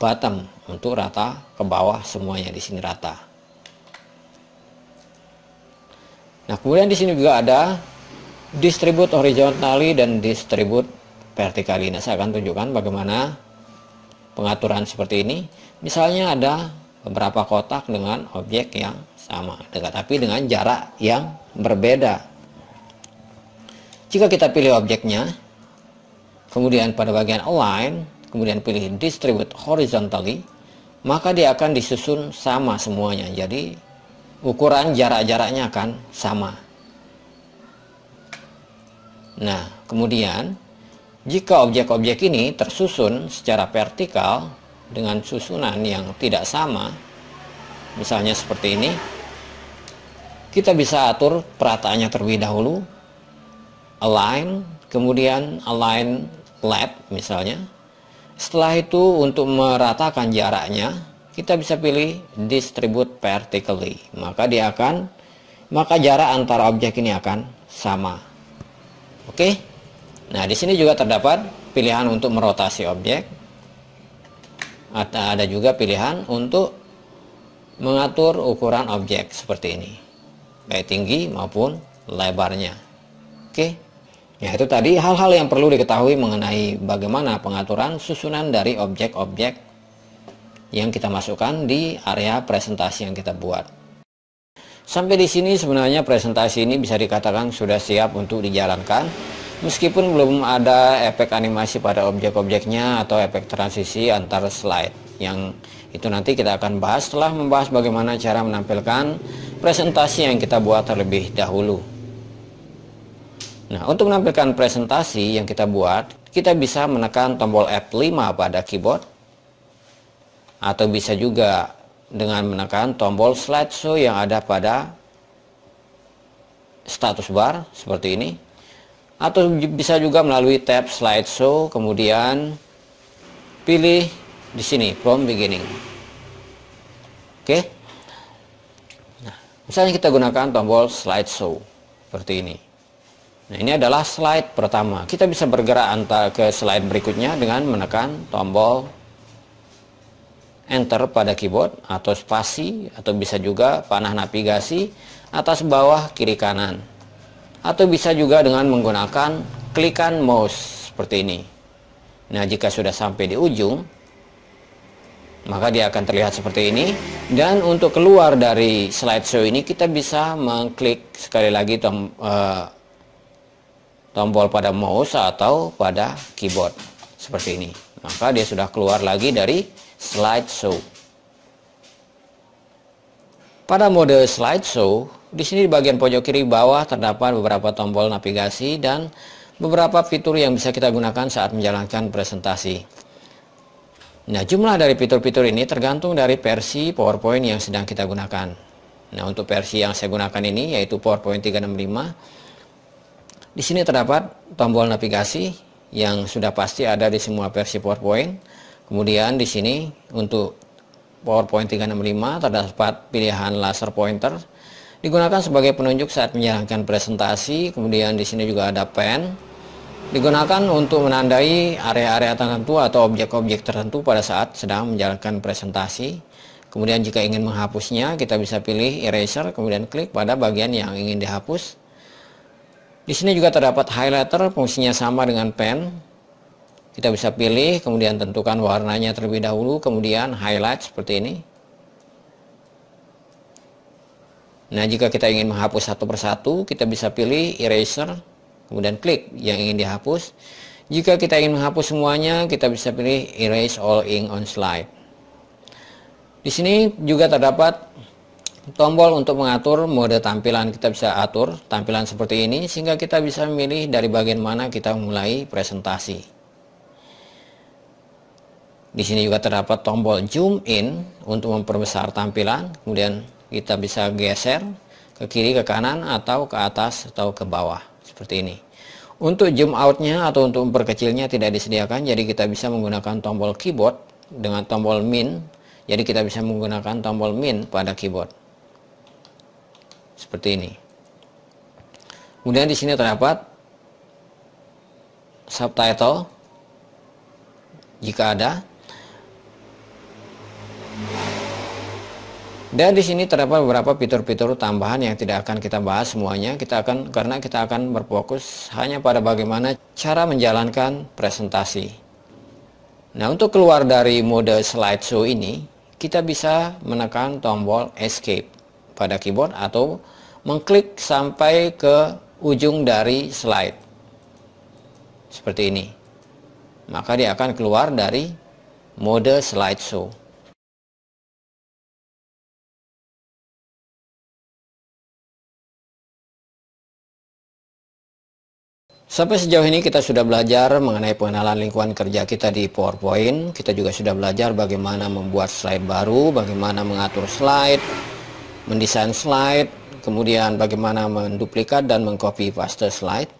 bottom untuk rata ke bawah semuanya di sini rata. Nah, kemudian di sini juga ada distribute horizontally dan distribute vertically. Nah, saya akan tunjukkan bagaimana pengaturan seperti ini. Misalnya ada beberapa kotak dengan objek yang sama, tetapi dengan jarak yang berbeda. Jika kita pilih objeknya, kemudian pada bagian align, kemudian pilih distribute horizontally, maka dia akan disusun sama semuanya. Jadi ukuran jarak-jaraknya akan sama. Nah, kemudian jika objek-objek ini tersusun secara vertikal dengan susunan yang tidak sama, misalnya seperti ini, kita bisa atur perataannya terlebih dahulu, align, kemudian align left misalnya. Setelah itu untuk meratakan jaraknya, kita bisa pilih distribute vertically. Maka dia akan maka jarak antara objek ini akan sama. Oke? Okay? Nah, di sini juga terdapat pilihan untuk merotasi objek. ada juga pilihan untuk mengatur ukuran objek seperti ini. Baik tinggi maupun lebarnya. Oke. Ya, itu tadi hal-hal yang perlu diketahui mengenai bagaimana pengaturan susunan dari objek-objek yang kita masukkan di area presentasi yang kita buat. Sampai di sini sebenarnya presentasi ini bisa dikatakan sudah siap untuk dijalankan meskipun belum ada efek animasi pada objek-objeknya atau efek transisi antar slide yang itu nanti kita akan bahas setelah membahas bagaimana cara menampilkan presentasi yang kita buat terlebih dahulu. Nah, untuk menampilkan presentasi yang kita buat, kita bisa menekan tombol F5 pada keyboard atau bisa juga dengan menekan tombol slide show yang ada pada status bar seperti ini atau bisa juga melalui tab show kemudian pilih di sini from beginning oke nah, misalnya kita gunakan tombol slide show seperti ini nah ini adalah slide pertama kita bisa bergerak antar ke slide berikutnya dengan menekan tombol enter pada keyboard atau spasi atau bisa juga panah navigasi atas bawah kiri kanan atau bisa juga dengan menggunakan klikan mouse seperti ini. Nah, jika sudah sampai di ujung, maka dia akan terlihat seperti ini. Dan untuk keluar dari slideshow ini, kita bisa mengklik sekali lagi tom, eh, tombol pada mouse atau pada keyboard seperti ini. Maka dia sudah keluar lagi dari slideshow. Pada mode slideshow, di sini di bagian pojok kiri bawah terdapat beberapa tombol navigasi dan beberapa fitur yang bisa kita gunakan saat menjalankan presentasi. Nah, jumlah dari fitur-fitur ini tergantung dari versi PowerPoint yang sedang kita gunakan. Nah, untuk versi yang saya gunakan ini yaitu PowerPoint 365. Di sini terdapat tombol navigasi yang sudah pasti ada di semua versi PowerPoint. Kemudian di sini untuk PowerPoint 365 terdapat pilihan laser pointer digunakan sebagai penunjuk saat menjalankan presentasi kemudian di sini juga ada pen digunakan untuk menandai area-area tertentu atau objek-objek tertentu pada saat sedang menjalankan presentasi kemudian jika ingin menghapusnya kita bisa pilih eraser kemudian klik pada bagian yang ingin dihapus di sini juga terdapat highlighter fungsinya sama dengan pen kita bisa pilih kemudian tentukan warnanya terlebih dahulu kemudian highlight seperti ini Nah, jika kita ingin menghapus satu persatu, kita bisa pilih eraser, kemudian klik yang ingin dihapus. Jika kita ingin menghapus semuanya, kita bisa pilih erase all In on slide. Di sini juga terdapat tombol untuk mengatur mode tampilan. Kita bisa atur tampilan seperti ini sehingga kita bisa memilih dari bagian mana kita mulai presentasi. Di sini juga terdapat tombol zoom in untuk memperbesar tampilan, kemudian kita bisa geser ke kiri ke kanan atau ke atas atau ke bawah seperti ini untuk zoom outnya atau untuk memperkecilnya tidak disediakan jadi kita bisa menggunakan tombol keyboard dengan tombol min jadi kita bisa menggunakan tombol min pada keyboard seperti ini kemudian di sini terdapat subtitle jika ada Dan di sini terdapat beberapa fitur-fitur tambahan yang tidak akan kita bahas semuanya. Kita akan karena kita akan berfokus hanya pada bagaimana cara menjalankan presentasi. Nah, untuk keluar dari mode slideshow ini, kita bisa menekan tombol escape pada keyboard atau mengklik sampai ke ujung dari slide. Seperti ini. Maka dia akan keluar dari mode slideshow. Sampai sejauh ini kita sudah belajar mengenai pengenalan lingkungan kerja kita di PowerPoint. Kita juga sudah belajar bagaimana membuat slide baru, bagaimana mengatur slide, mendesain slide, kemudian bagaimana menduplikat dan mengcopy paste slide.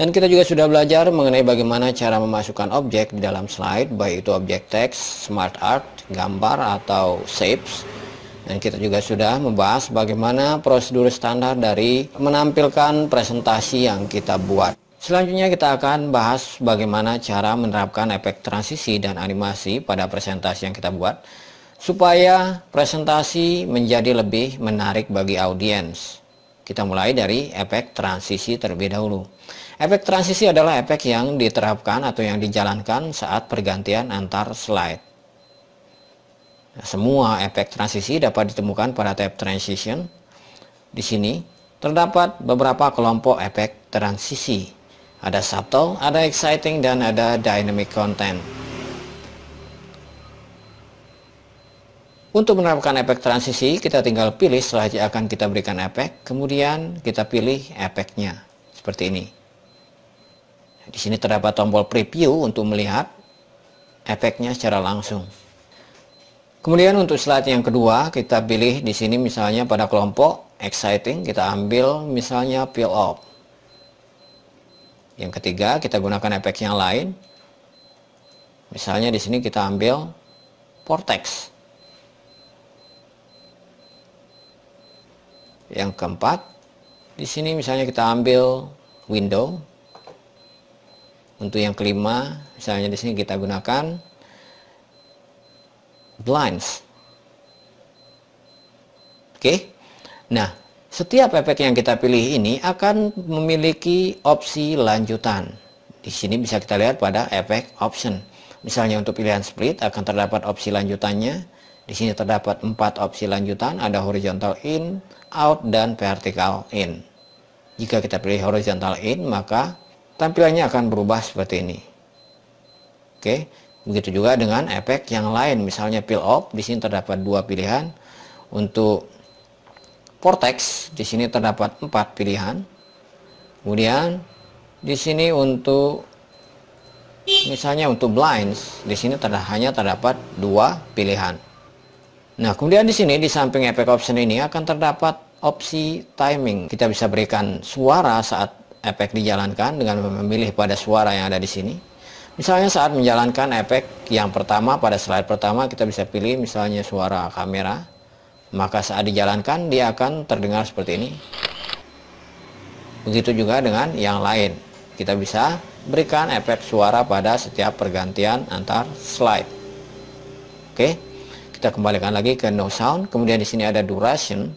Dan kita juga sudah belajar mengenai bagaimana cara memasukkan objek di dalam slide, baik itu objek teks, smart art, gambar, atau shapes. Dan kita juga sudah membahas bagaimana prosedur standar dari menampilkan presentasi yang kita buat. Selanjutnya kita akan bahas bagaimana cara menerapkan efek transisi dan animasi pada presentasi yang kita buat supaya presentasi menjadi lebih menarik bagi audiens. Kita mulai dari efek transisi terlebih dahulu. Efek transisi adalah efek yang diterapkan atau yang dijalankan saat pergantian antar slide. Nah, semua efek transisi dapat ditemukan pada tab transition. Di sini terdapat beberapa kelompok efek transisi. Ada subtle, ada exciting, dan ada dynamic content. Untuk menerapkan efek transisi, kita tinggal pilih setelah akan kita berikan efek, kemudian kita pilih efeknya, seperti ini. Di sini terdapat tombol preview untuk melihat efeknya secara langsung. Kemudian untuk slide yang kedua, kita pilih di sini misalnya pada kelompok exciting, kita ambil misalnya peel off. Yang ketiga, kita gunakan efek yang lain. Misalnya di sini kita ambil vortex. Yang keempat, di sini misalnya kita ambil window. Untuk yang kelima, misalnya di sini kita gunakan blinds. Oke. Okay? Nah, setiap efek yang kita pilih ini akan memiliki opsi lanjutan. Di sini bisa kita lihat pada efek option. Misalnya untuk pilihan split akan terdapat opsi lanjutannya. Di sini terdapat empat opsi lanjutan, ada horizontal in, out, dan vertical in. Jika kita pilih horizontal in, maka tampilannya akan berubah seperti ini. Oke, begitu juga dengan efek yang lain, misalnya peel off. Di sini terdapat dua pilihan untuk vortex di sini terdapat empat pilihan kemudian di sini untuk misalnya untuk blinds di sini hanya terdapat dua pilihan nah kemudian di sini di samping efek option ini akan terdapat opsi timing kita bisa berikan suara saat efek dijalankan dengan memilih pada suara yang ada di sini misalnya saat menjalankan efek yang pertama pada slide pertama kita bisa pilih misalnya suara kamera maka saat dijalankan dia akan terdengar seperti ini. Begitu juga dengan yang lain. Kita bisa berikan efek suara pada setiap pergantian antar slide. Oke, kita kembalikan lagi ke no sound. Kemudian di sini ada duration,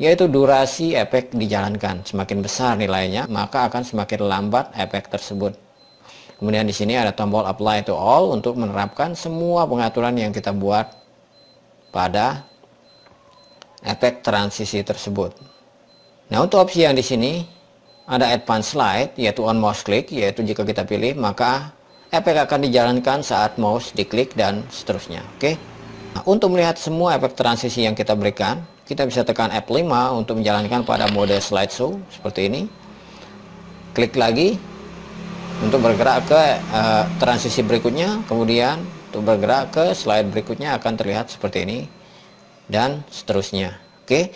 yaitu durasi efek dijalankan. Semakin besar nilainya, maka akan semakin lambat efek tersebut. Kemudian di sini ada tombol apply to all untuk menerapkan semua pengaturan yang kita buat pada efek transisi tersebut. Nah, untuk opsi yang di sini ada advance slide yaitu on mouse click yaitu jika kita pilih maka efek akan dijalankan saat mouse diklik dan seterusnya. Oke. Okay? Nah, untuk melihat semua efek transisi yang kita berikan, kita bisa tekan F5 untuk menjalankan pada mode Slide slideshow seperti ini. Klik lagi untuk bergerak ke uh, transisi berikutnya, kemudian untuk bergerak ke slide berikutnya akan terlihat seperti ini dan seterusnya. Oke.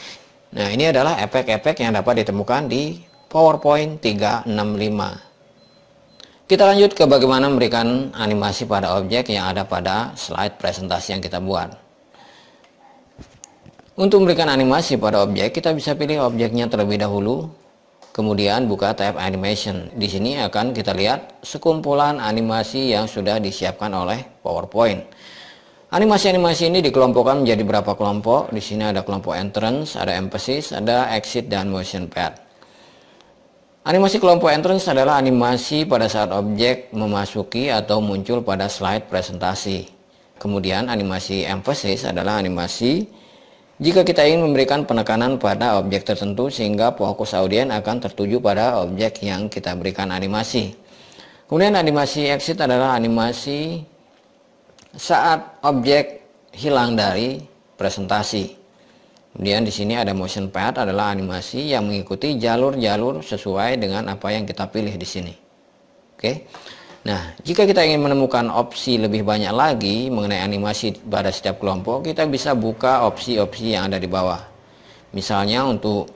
Nah, ini adalah efek-efek yang dapat ditemukan di PowerPoint 365. Kita lanjut ke bagaimana memberikan animasi pada objek yang ada pada slide presentasi yang kita buat. Untuk memberikan animasi pada objek, kita bisa pilih objeknya terlebih dahulu, kemudian buka tab animation. Di sini akan kita lihat sekumpulan animasi yang sudah disiapkan oleh PowerPoint. Animasi-animasi ini dikelompokkan menjadi berapa kelompok. Di sini ada kelompok entrance, ada emphasis, ada exit, dan motion path. Animasi kelompok entrance adalah animasi pada saat objek memasuki atau muncul pada slide presentasi. Kemudian animasi emphasis adalah animasi jika kita ingin memberikan penekanan pada objek tertentu sehingga fokus audiens akan tertuju pada objek yang kita berikan animasi. Kemudian animasi exit adalah animasi saat objek hilang dari presentasi. Kemudian di sini ada motion path adalah animasi yang mengikuti jalur-jalur sesuai dengan apa yang kita pilih di sini. Oke. Nah, jika kita ingin menemukan opsi lebih banyak lagi mengenai animasi pada setiap kelompok, kita bisa buka opsi-opsi yang ada di bawah. Misalnya untuk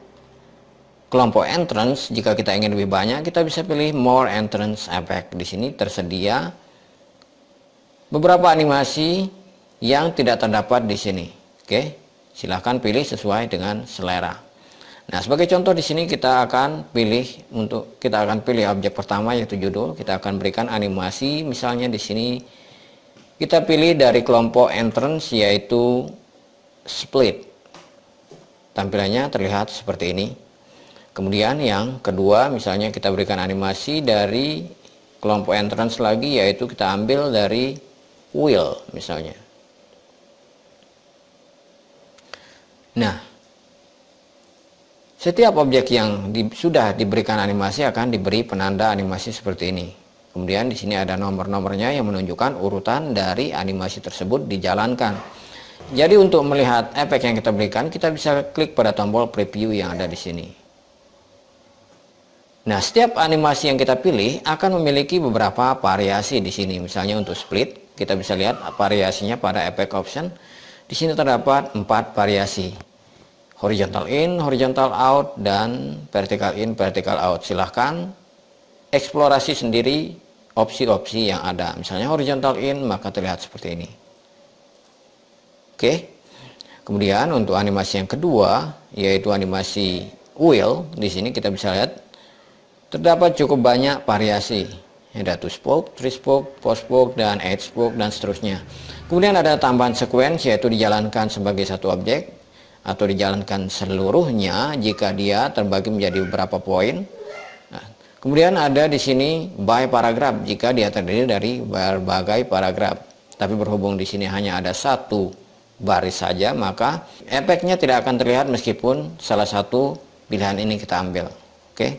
kelompok entrance, jika kita ingin lebih banyak, kita bisa pilih more entrance effect. Di sini tersedia beberapa animasi yang tidak terdapat di sini. Oke, silahkan pilih sesuai dengan selera. Nah, sebagai contoh di sini kita akan pilih untuk kita akan pilih objek pertama yaitu judul. Kita akan berikan animasi misalnya di sini kita pilih dari kelompok entrance yaitu split. Tampilannya terlihat seperti ini. Kemudian yang kedua misalnya kita berikan animasi dari kelompok entrance lagi yaitu kita ambil dari will misalnya. Nah, setiap objek yang di, sudah diberikan animasi akan diberi penanda animasi seperti ini. Kemudian di sini ada nomor-nomornya yang menunjukkan urutan dari animasi tersebut dijalankan. Jadi untuk melihat efek yang kita berikan, kita bisa klik pada tombol preview yang ada di sini. Nah, setiap animasi yang kita pilih akan memiliki beberapa variasi di sini. Misalnya untuk split, kita bisa lihat variasinya pada efek option. Di sini terdapat empat variasi. Horizontal in, horizontal out, dan vertical in, vertical out. Silahkan eksplorasi sendiri opsi-opsi yang ada. Misalnya horizontal in, maka terlihat seperti ini. Oke. Kemudian untuk animasi yang kedua, yaitu animasi wheel, di sini kita bisa lihat terdapat cukup banyak variasi ada Datuspoke, Trispoke, Pospoke, dan Eightspoke, dan seterusnya. Kemudian ada tambahan sequence, yaitu dijalankan sebagai satu objek, atau dijalankan seluruhnya jika dia terbagi menjadi beberapa poin. Nah, kemudian ada di sini by paragraf jika dia terdiri dari berbagai paragraf. Tapi berhubung di sini hanya ada satu baris saja, maka efeknya tidak akan terlihat meskipun salah satu pilihan ini kita ambil. Oke. Okay?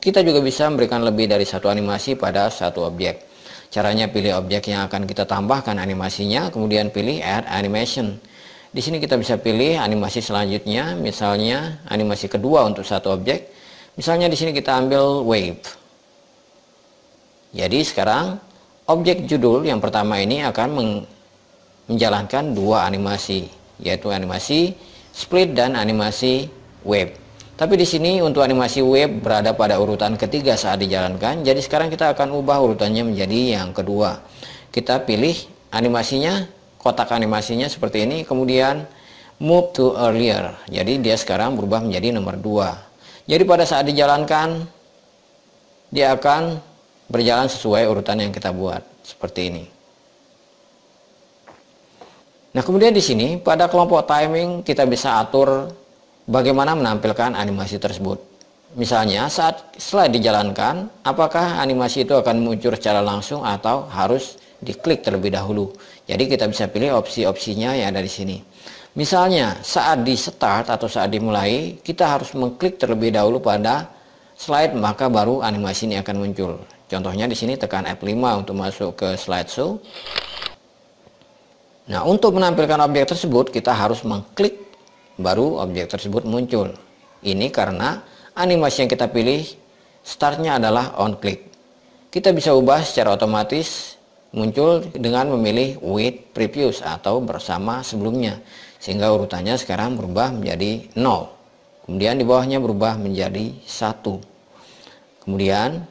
kita juga bisa memberikan lebih dari satu animasi pada satu objek. Caranya pilih objek yang akan kita tambahkan animasinya, kemudian pilih add animation. Di sini kita bisa pilih animasi selanjutnya, misalnya animasi kedua untuk satu objek. Misalnya di sini kita ambil wave. Jadi sekarang objek judul yang pertama ini akan menjalankan dua animasi, yaitu animasi split dan animasi wave. Tapi di sini untuk animasi web berada pada urutan ketiga saat dijalankan. Jadi sekarang kita akan ubah urutannya menjadi yang kedua. Kita pilih animasinya, kotak animasinya seperti ini, kemudian move to earlier. Jadi dia sekarang berubah menjadi nomor dua. Jadi pada saat dijalankan dia akan berjalan sesuai urutan yang kita buat seperti ini. Nah, kemudian di sini pada kelompok timing kita bisa atur bagaimana menampilkan animasi tersebut. Misalnya saat slide dijalankan, apakah animasi itu akan muncul secara langsung atau harus diklik terlebih dahulu. Jadi kita bisa pilih opsi-opsinya yang ada di sini. Misalnya saat di start atau saat dimulai, kita harus mengklik terlebih dahulu pada slide maka baru animasi ini akan muncul. Contohnya di sini tekan F5 untuk masuk ke slide show. Nah, untuk menampilkan objek tersebut kita harus mengklik baru objek tersebut muncul. Ini karena animasi yang kita pilih startnya adalah on click. Kita bisa ubah secara otomatis muncul dengan memilih with previous atau bersama sebelumnya sehingga urutannya sekarang berubah menjadi 0. Kemudian di bawahnya berubah menjadi 1. Kemudian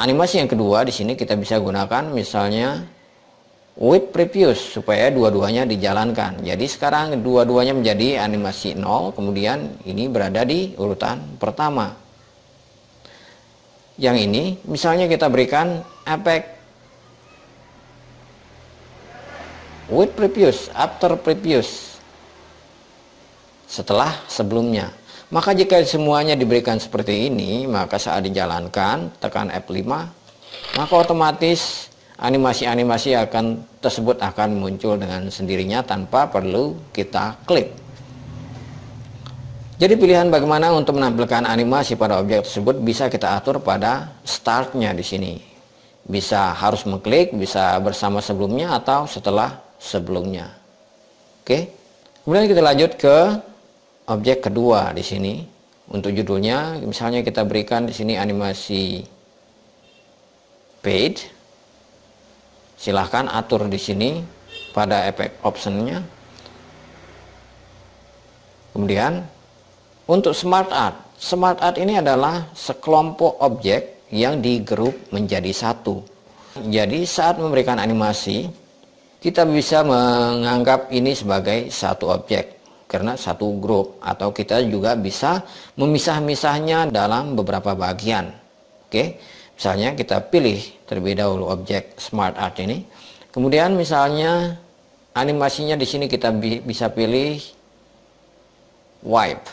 animasi yang kedua di sini kita bisa gunakan misalnya with previous supaya dua-duanya dijalankan. Jadi sekarang dua-duanya menjadi animasi 0, kemudian ini berada di urutan pertama. Yang ini misalnya kita berikan efek with previous, after previous. Setelah sebelumnya. Maka jika semuanya diberikan seperti ini, maka saat dijalankan tekan F5, maka otomatis animasi-animasi akan tersebut akan muncul dengan sendirinya tanpa perlu kita klik. Jadi pilihan bagaimana untuk menampilkan animasi pada objek tersebut bisa kita atur pada startnya di sini. Bisa harus mengklik, bisa bersama sebelumnya atau setelah sebelumnya. Oke. Kemudian kita lanjut ke objek kedua di sini. Untuk judulnya misalnya kita berikan di sini animasi page silahkan atur di sini pada efek optionnya kemudian untuk smart art smart art ini adalah sekelompok objek yang di grup menjadi satu jadi saat memberikan animasi kita bisa menganggap ini sebagai satu objek karena satu grup atau kita juga bisa memisah-misahnya dalam beberapa bagian oke okay? Misalnya kita pilih terlebih dahulu objek smart art ini. Kemudian misalnya animasinya di sini kita bi bisa pilih wipe.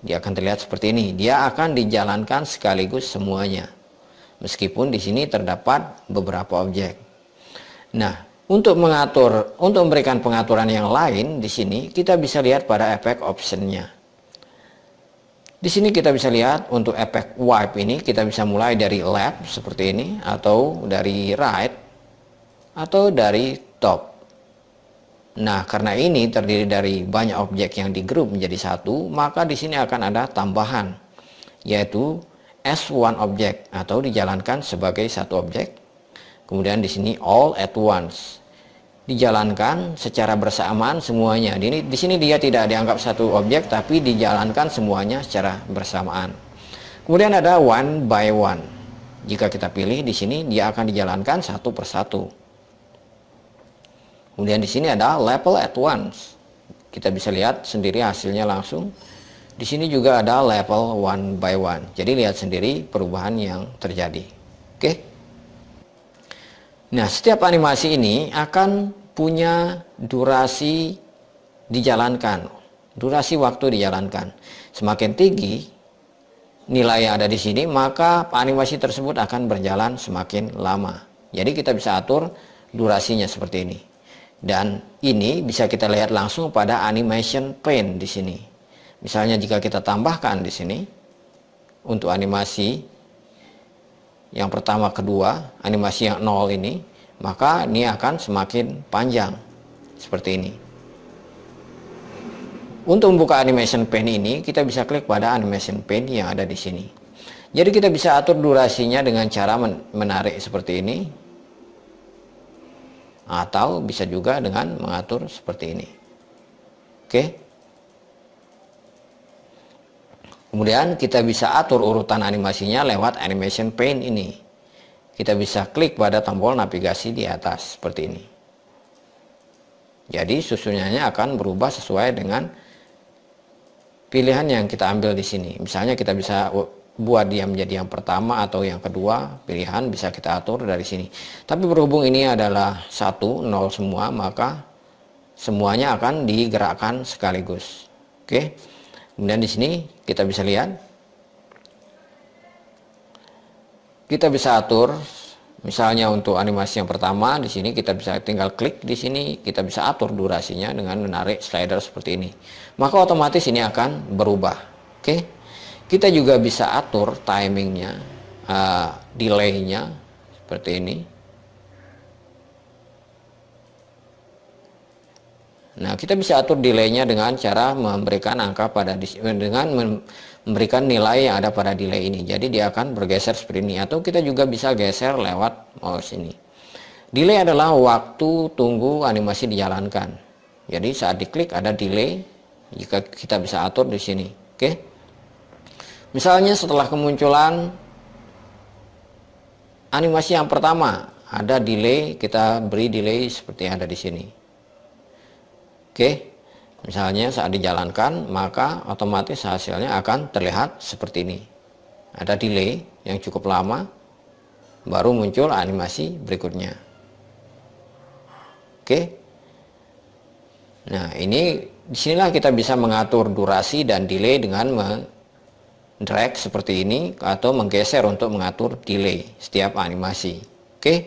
Dia akan terlihat seperti ini. Dia akan dijalankan sekaligus semuanya. Meskipun di sini terdapat beberapa objek. Nah, untuk mengatur, untuk memberikan pengaturan yang lain di sini, kita bisa lihat pada efek optionnya. Di sini kita bisa lihat untuk efek wipe ini kita bisa mulai dari left seperti ini atau dari right atau dari top. Nah, karena ini terdiri dari banyak objek yang di digroup menjadi satu, maka di sini akan ada tambahan yaitu S1 objek atau dijalankan sebagai satu objek. Kemudian di sini all at once dijalankan secara bersamaan semuanya. Di, di sini dia tidak dianggap satu objek tapi dijalankan semuanya secara bersamaan. Kemudian ada one by one. Jika kita pilih di sini dia akan dijalankan satu persatu. Kemudian di sini ada level at once. Kita bisa lihat sendiri hasilnya langsung. Di sini juga ada level one by one. Jadi lihat sendiri perubahan yang terjadi. Oke. Okay? Nah, setiap animasi ini akan punya durasi dijalankan, durasi waktu dijalankan. Semakin tinggi nilai yang ada di sini, maka animasi tersebut akan berjalan semakin lama. Jadi kita bisa atur durasinya seperti ini. Dan ini bisa kita lihat langsung pada animation pane di sini. Misalnya jika kita tambahkan di sini untuk animasi yang pertama kedua animasi yang nol ini maka ini akan semakin panjang seperti ini untuk membuka animation pen ini kita bisa klik pada animation pen yang ada di sini jadi kita bisa atur durasinya dengan cara men menarik seperti ini atau bisa juga dengan mengatur seperti ini oke okay? Kemudian kita bisa atur urutan animasinya lewat animation pane ini. Kita bisa klik pada tombol navigasi di atas seperti ini. Jadi susunannya akan berubah sesuai dengan pilihan yang kita ambil di sini. Misalnya kita bisa buat dia menjadi yang pertama atau yang kedua pilihan bisa kita atur dari sini. Tapi berhubung ini adalah satu nol semua maka semuanya akan digerakkan sekaligus. Oke. Okay? Kemudian di sini kita bisa lihat kita bisa atur misalnya untuk animasi yang pertama di sini kita bisa tinggal klik di sini kita bisa atur durasinya dengan menarik slider seperti ini. Maka otomatis ini akan berubah. Oke. Kita juga bisa atur timingnya, uh, delaynya seperti ini. Nah, kita bisa atur delay-nya dengan cara memberikan angka pada dengan memberikan nilai yang ada pada delay ini. Jadi dia akan bergeser seperti ini atau kita juga bisa geser lewat mouse ini. Delay adalah waktu tunggu animasi dijalankan. Jadi saat diklik ada delay jika kita bisa atur di sini. Oke. Misalnya setelah kemunculan animasi yang pertama ada delay, kita beri delay seperti yang ada di sini. Oke, misalnya saat dijalankan maka otomatis hasilnya akan terlihat seperti ini. Ada delay yang cukup lama, baru muncul animasi berikutnya. Oke, nah ini disinilah kita bisa mengatur durasi dan delay dengan drag seperti ini atau menggeser untuk mengatur delay setiap animasi. Oke. Okay?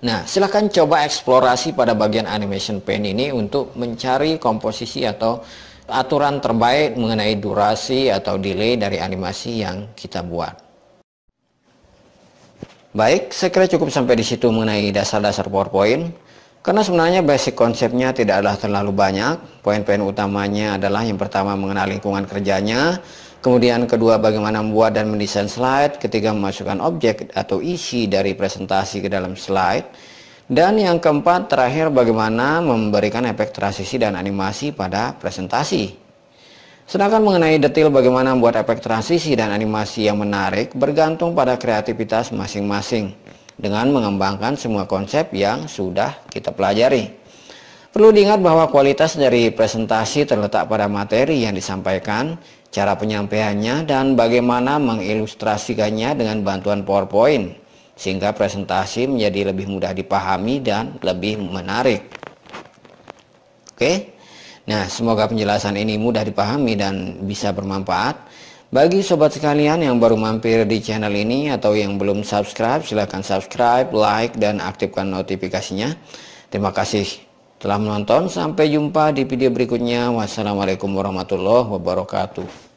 Nah, silahkan coba eksplorasi pada bagian animation pen ini untuk mencari komposisi atau aturan terbaik mengenai durasi atau delay dari animasi yang kita buat. Baik, saya kira cukup sampai di situ mengenai dasar-dasar PowerPoint. Karena sebenarnya basic konsepnya tidaklah terlalu banyak. Poin-poin utamanya adalah yang pertama mengenal lingkungan kerjanya, Kemudian kedua bagaimana membuat dan mendesain slide, ketiga memasukkan objek atau isi dari presentasi ke dalam slide. Dan yang keempat terakhir bagaimana memberikan efek transisi dan animasi pada presentasi. Sedangkan mengenai detail bagaimana membuat efek transisi dan animasi yang menarik bergantung pada kreativitas masing-masing dengan mengembangkan semua konsep yang sudah kita pelajari. Perlu diingat bahwa kualitas dari presentasi terletak pada materi yang disampaikan, cara penyampaiannya, dan bagaimana mengilustrasikannya dengan bantuan PowerPoint, sehingga presentasi menjadi lebih mudah dipahami dan lebih menarik. Oke, nah semoga penjelasan ini mudah dipahami dan bisa bermanfaat. Bagi sobat sekalian yang baru mampir di channel ini atau yang belum subscribe, silahkan subscribe, like, dan aktifkan notifikasinya. Terima kasih telah menonton. Sampai jumpa di video berikutnya. Wassalamualaikum warahmatullahi wabarakatuh.